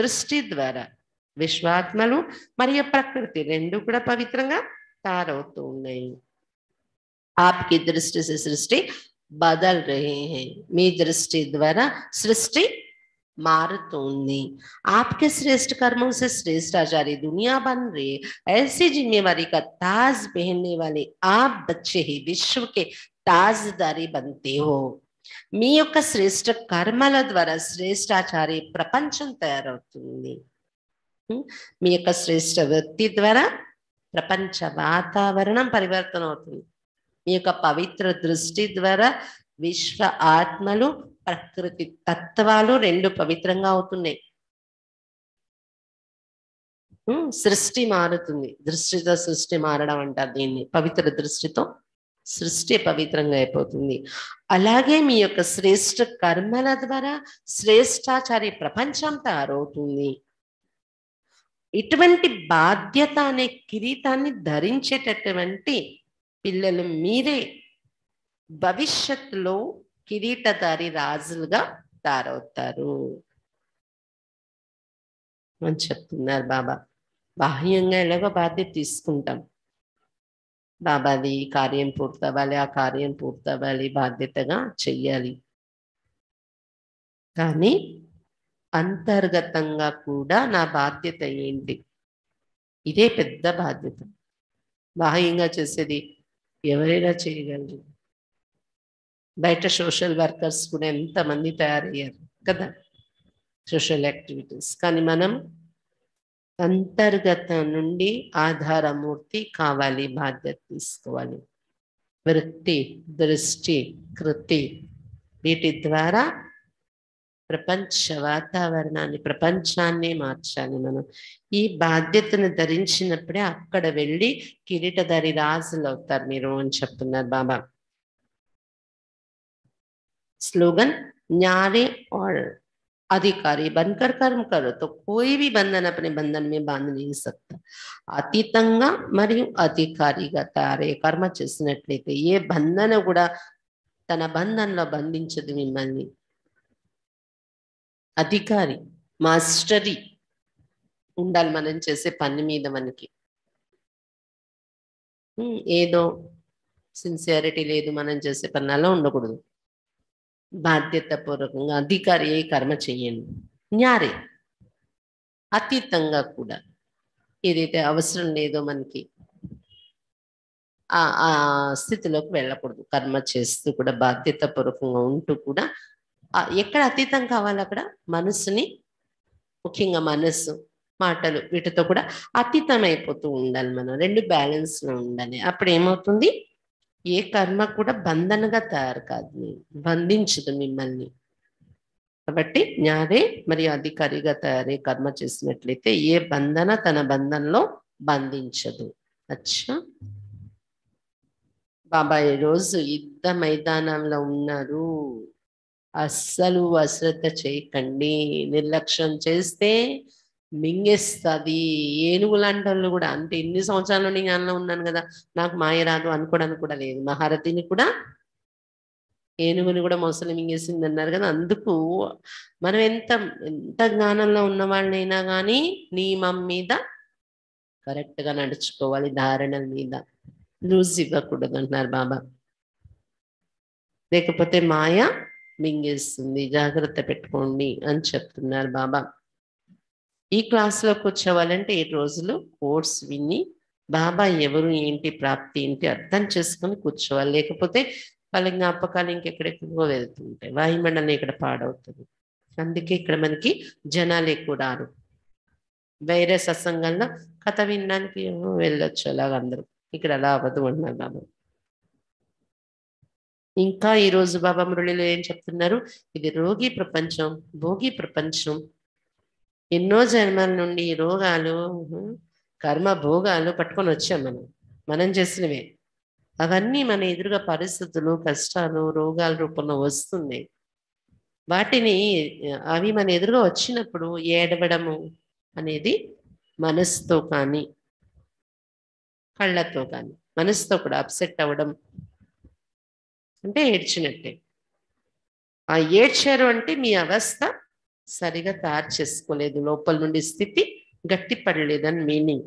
దృష్టి ద్వారా విశ్వాత్మలు మరియు ప్రకృతి రెండు కూడా పవిత్రంగా आपकी दृष्टि से सृष्टि बदल रहे हैं मी दृष्टि द्वारा सृष्टि मारतोनी आपके श्रेष्ठ कर्मों से श्रेष्ठ आचार्य दुनिया बन रहे ऐसी जिम्मेवारी का ताज पहनने वाले आप बच्चे ही विश्व के ताजदारी बनते हो श्रेष्ठ कर्मल द्वारा श्रेष्ठ आचार्य प्रपंच तैयार हम्म, श्रेष्ठ वृत्ति द्वारा प्रपंच वातावरण परिवर्तन अवतनी पवित्र दृष्टि द्वारा विश्व आत्मलु ప్రకృతి తత్వాలు రెండు పవిత్రంగా అవుతున్నాయి సృష్టి మారుతుంది దృష్టితో సృష్టి మారడం అంటారు దీన్ని పవిత్ర దృష్టితో సృష్టి పవిత్రంగా అయిపోతుంది అలాగే మీ యొక్క శ్రేష్ఠ కర్మల ద్వారా శ్రేష్టాచారి ప్రపంచం తయారవుతుంది ఇటువంటి బాధ్యత అనే కిరీటాన్ని ధరించేటటువంటి పిల్లలు మీరే భవిష్యత్తులో కిరీటధారి రాజులుగా తయారవుతారు అని చెప్తున్నారు బాబా బాహ్యంగా ఎలాగో బాధ్యత తీసుకుంటాం బాబాది ఈ కార్యం పూర్తవ్వాలి ఆ కార్యం పూర్తవ్వాలి బాధ్యతగా చెయ్యాలి కానీ అంతర్గతంగా కూడా నా బాధ్యత ఏంటి ఇదే పెద్ద బాధ్యత బాహ్యంగా చేసేది ఎవరైనా చేయగలరు బయట సోషల్ వర్కర్స్ కూడా ఎంతమంది తయారయ్యారు కదా సోషల్ యాక్టివిటీస్ కానీ మనం అంతర్గత నుండి ఆధారమూర్తి కావాలి బాధ్యత తీసుకోవాలి వృత్తి దృష్టి కృతి వీటి ద్వారా ప్రపంచ వాతావరణాన్ని ప్రపంచాన్ని మార్చాలి మనం ఈ బాధ్యతను ధరించినప్పుడే అక్కడ వెళ్ళి కిరీటధారి రాజులు అవుతారు మీరు అని చెప్తున్నారు బాబా स्लोगन न्यारे और अधिकारी बनकर कर्म करो तो कोई भी बंधन अपने बंधन में बांध नहीं सकता అతీతంగా మరియు అధికారిగా తయారే కర్మ చేసినట్లయితే ఏ బంధన కూడా తన బంధంలో బంధించదు మిమ్మల్ని అధికారి మాస్టరీ ఉండాలి మనం చేసే పని మీద మనకి ఏదో సిన్సియారిటీ లేదు మనం చేసే పని అలా ఉండకూడదు బాధ్యత పూర్వకంగా అధికారి అయి కర్మ చేయండి న్యారే అతీతంగా కూడా ఏదైతే అవసరం లేదో మనకి ఆ స్థితిలోకి వెళ్ళకూడదు కర్మ చేస్తూ కూడా బాధ్యత పూర్వకంగా ఉంటూ కూడా ఎక్కడ అతీతం కావాలి అక్కడ మనసుని ముఖ్యంగా మనస్సు మాటలు వీటితో కూడా అతీతం అయిపోతూ ఉండాలి మనం రెండు బ్యాలెన్స్లో ఉండాలి అప్పుడు ఏమవుతుంది ఏ కర్మ కూడా బంధనగా తయారు కాదు బంధించదు మిమ్మల్ని కాబట్టి జ్ఞానే మరియు అధికారిగా తయారే కర్మ చేసినట్లయితే ఏ బంధన తన బంధంలో బంధించదు అచ్చా బాబా రోజు యుద్ధ మైదానంలో ఉన్నారు అస్సలు అశ్రద్ధ చేయకండి నిర్లక్ష్యం చేస్తే మింగేస్తుంది ఏనుగు లాంటి వాళ్ళు కూడా అంటే ఎన్ని సంవత్సరాలు నేను అందులో ఉన్నాను కదా నాకు మాయ రాదు అనుకోవడానికి కూడా లేదు మహారథిని కూడా ఏనుగుని కూడా మొసలి మింగేసింది అన్నారు కదా అందుకు మనం ఎంత ఎంత జ్ఞానంలో ఉన్న వాళ్ళైనా కానీ నియమం మీద కరెక్ట్గా నడుచుకోవాలి ధారణల మీద లూజ్ ఇవ్వకూడదు అంటున్నారు బాబా లేకపోతే మాయ మింగేస్తుంది జాగ్రత్త పెట్టుకోండి అని చెప్తున్నారు బాబా ఈ క్లాస్లోకి వచ్చేవాళ్ళంటే ఈ రోజులు కోర్స్ విని బాబా ఎవరు ఏంటి ప్రాప్తి ఏంటి అర్థం చేసుకుని కూర్చోవాలి లేకపోతే వాళ్ళ జ్ఞాపకాలు ఇంకెక్కడెక్కడికో వెళ్తుంటాయి వాయుమండలం ఇక్కడ పాడవుతుంది అందుకే ఇక్కడ మనకి జనాలు ఎక్కువ రారు వేరే సత్సంగంలో కథ వినడానికి ఏమో వెళ్ళొచ్చు అలాగా అందరూ ఇక్కడ అలా అవ్వదు అన్నారు బాబా ఇంకా ఈరోజు బాబా మురళిలో ఏం చెప్తున్నారు ఇది రోగి ప్రపంచం భోగి ప్రపంచం ఎన్నో జన్మల నుండి రోగాలు కర్మ భోగాలు పట్టుకొని వచ్చాం మనం మనం చేసినవే అవన్నీ మన ఎదురుగా పరిస్థితులు కష్టాలు రోగాల రూపంలో వస్తుంది వాటిని అవి మన ఎదురుగా వచ్చినప్పుడు ఏడవడము అనేది మనసుతో కానీ కళ్ళతో కానీ మనసుతో కూడా అప్సెట్ అవ్వడం అంటే ఏడ్చినట్టే ఆ ఏడ్చారు అంటే మీ అవస్థ సరిగా తయారు చేసుకోలేదు లోపల నుండి స్థితి అని మీనింగ్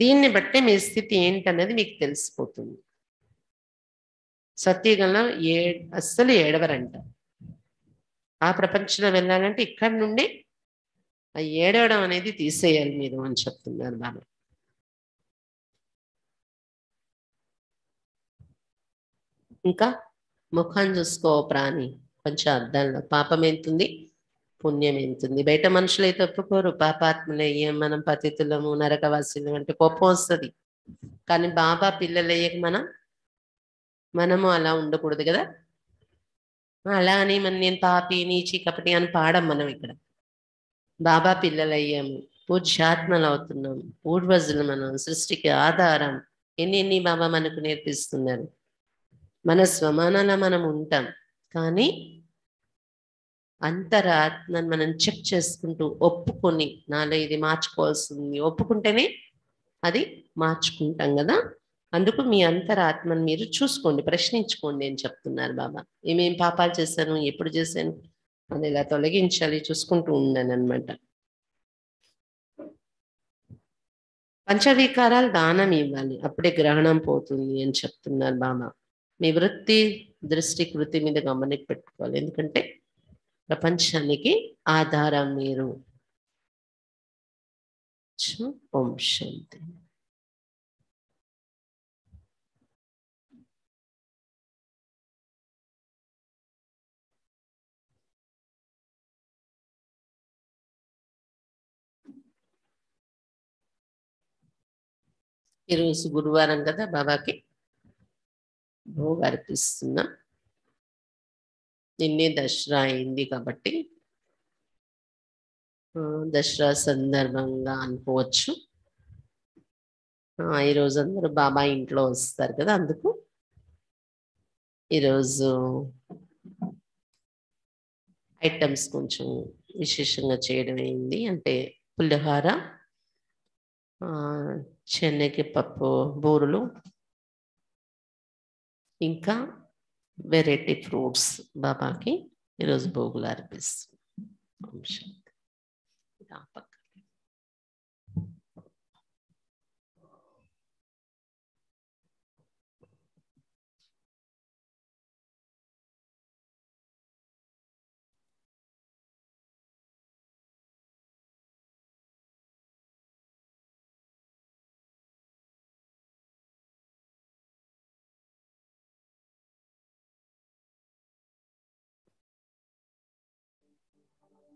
దీన్ని బట్టి మీ స్థితి ఏంటన్నది మీకు తెలిసిపోతుంది సత్యగలం ఏ అస్సలు ఏడవరంట ఆ ప్రపంచంలో వెళ్ళాలంటే ఇక్కడి నుండి ఆ ఏడవడం అనేది తీసేయాలి మీరు అని చెప్తున్నారు బాబా ఇంకా ముఖం చూసుకో ప్రాణి కొంచెం అర్థంలో పాపం ఏంటుంది పుణ్యం ఎంతుంది బయట మనుషులే తప్పుకోరు పాపాత్ములయ్యే మనం పతితులము నరకవాసులు అంటే కోపం వస్తుంది కానీ బాబా పిల్లలయ్యక మనం మనము అలా ఉండకూడదు కదా అలా అని మనం నేను పాపి నీచి కపటి అని పాడం మనం ఇక్కడ బాబా పిల్లలయ్యాము పూజ్యాత్మలు అవుతున్నాం పూర్వజులు మనం సృష్టికి ఆధారం ఎన్ని ఎన్ని బాబా మనకు నేర్పిస్తున్నారు మన స్వమానాల మనం ఉంటాం కానీ అంతరాత్మను మనం చెక్ చేసుకుంటూ ఒప్పుకొని నాలో ఇది మార్చుకోవాల్సింది ఒప్పుకుంటేనే అది మార్చుకుంటాం కదా అందుకు మీ అంతరాత్మను మీరు చూసుకోండి ప్రశ్నించుకోండి అని చెప్తున్నారు బాబా ఏమేం పాపాలు చేశాను ఎప్పుడు చేశాను అది ఇలా తొలగించాలి చూసుకుంటూ ఉండను అనమాట పంచవికారాలు దానం ఇవ్వాలి అప్పుడే గ్రహణం పోతుంది అని చెప్తున్నారు బాబా మీ వృత్తి దృష్టి కృతి మీద గమనిక పెట్టుకోవాలి ఎందుకంటే ప్రపంచానికి ఆధారం మీరు వంశంతి ఈరోజు గురువారం కదా బాబాకి భోగ అర్పిస్తున్నాం నిన్నే దసరా అయింది కాబట్టి దసరా సందర్భంగా అనుకోవచ్చు ఈరోజు అందరూ బాబా ఇంట్లో వస్తారు కదా అందుకు ఈరోజు ఐటమ్స్ కొంచెం విశేషంగా చేయడం అయింది అంటే పులిహార చెన్నకి పప్పు బూరులు ఇంకా वेरईटी फ्रूट बाबा की भोग अर्पिस्ट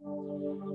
Thank you.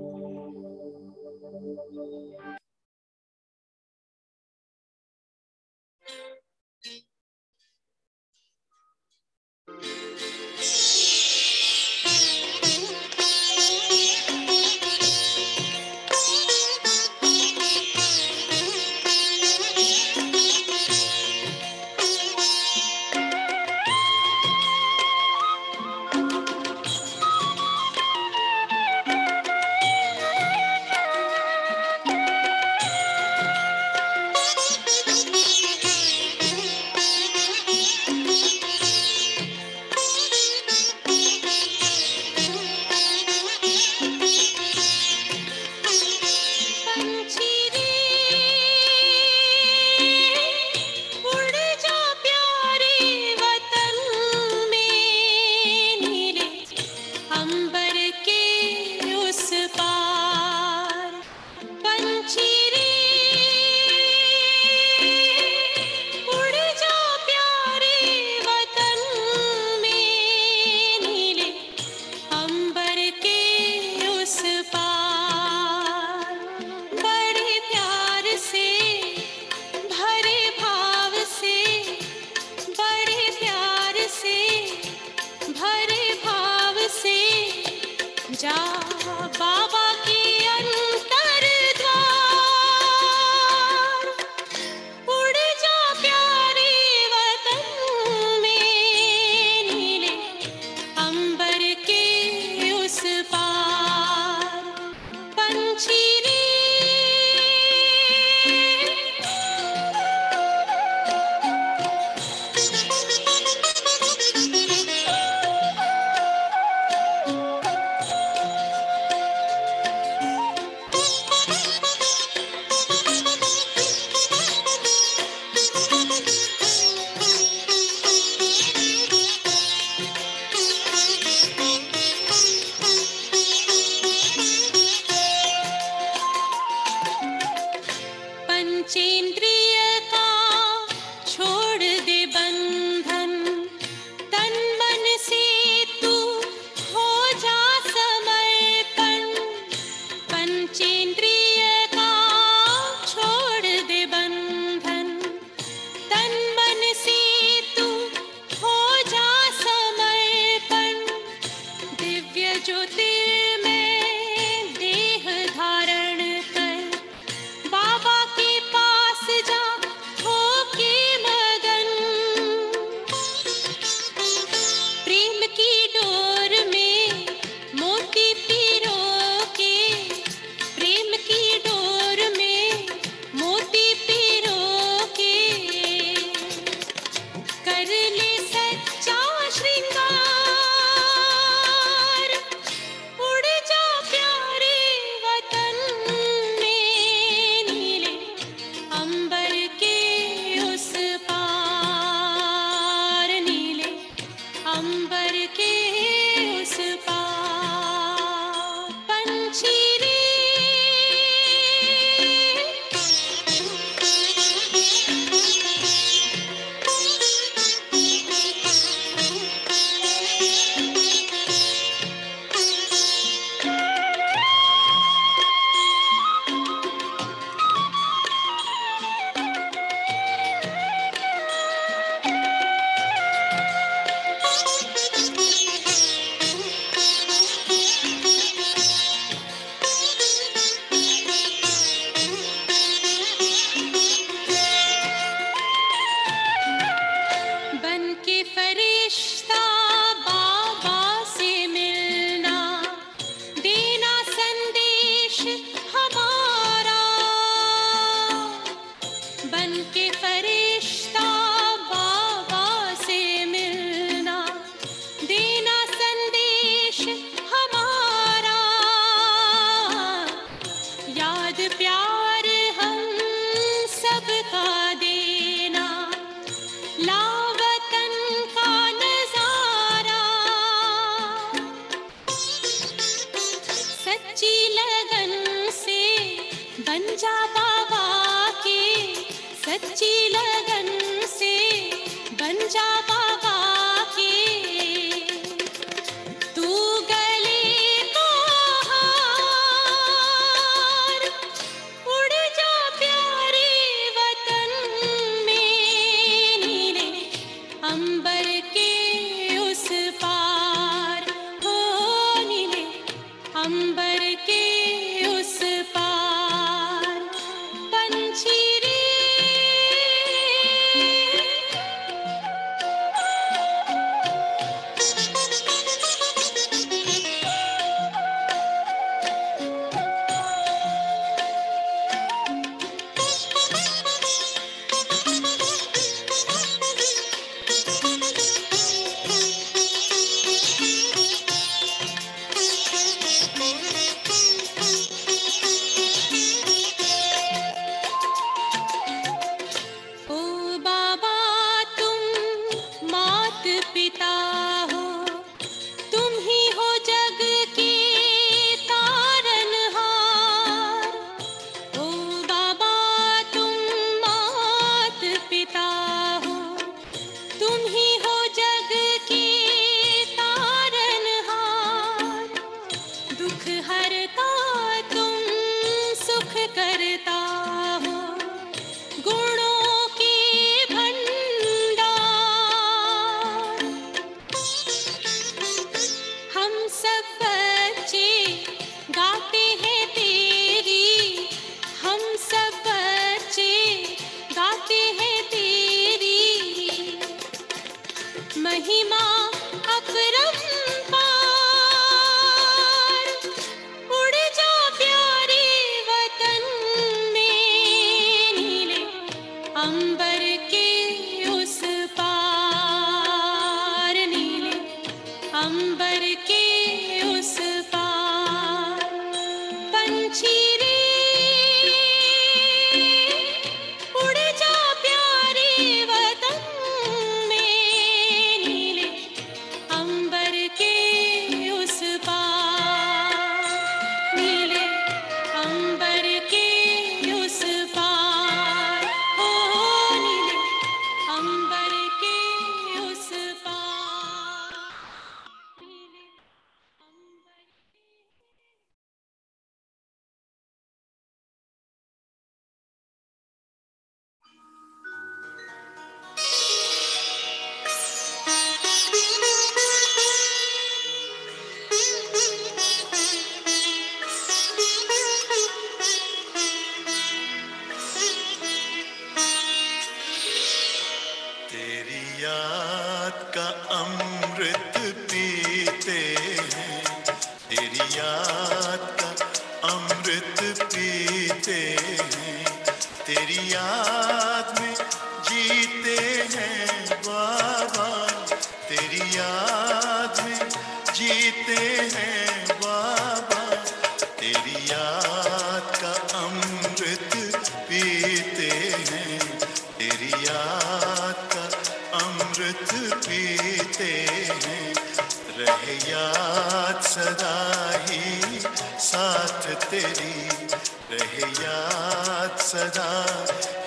तेरी रहे याद सदा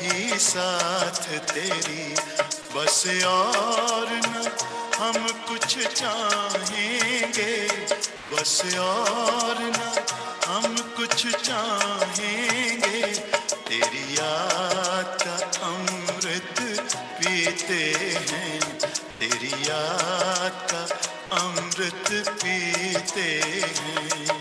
ही साथ तेरी बस और न हम कुछ चाहेंगे बस और न हम कुछ चाहेंगे तेरी याद का अमृत पीते हैं तेरी याद का अमृत पीते हैं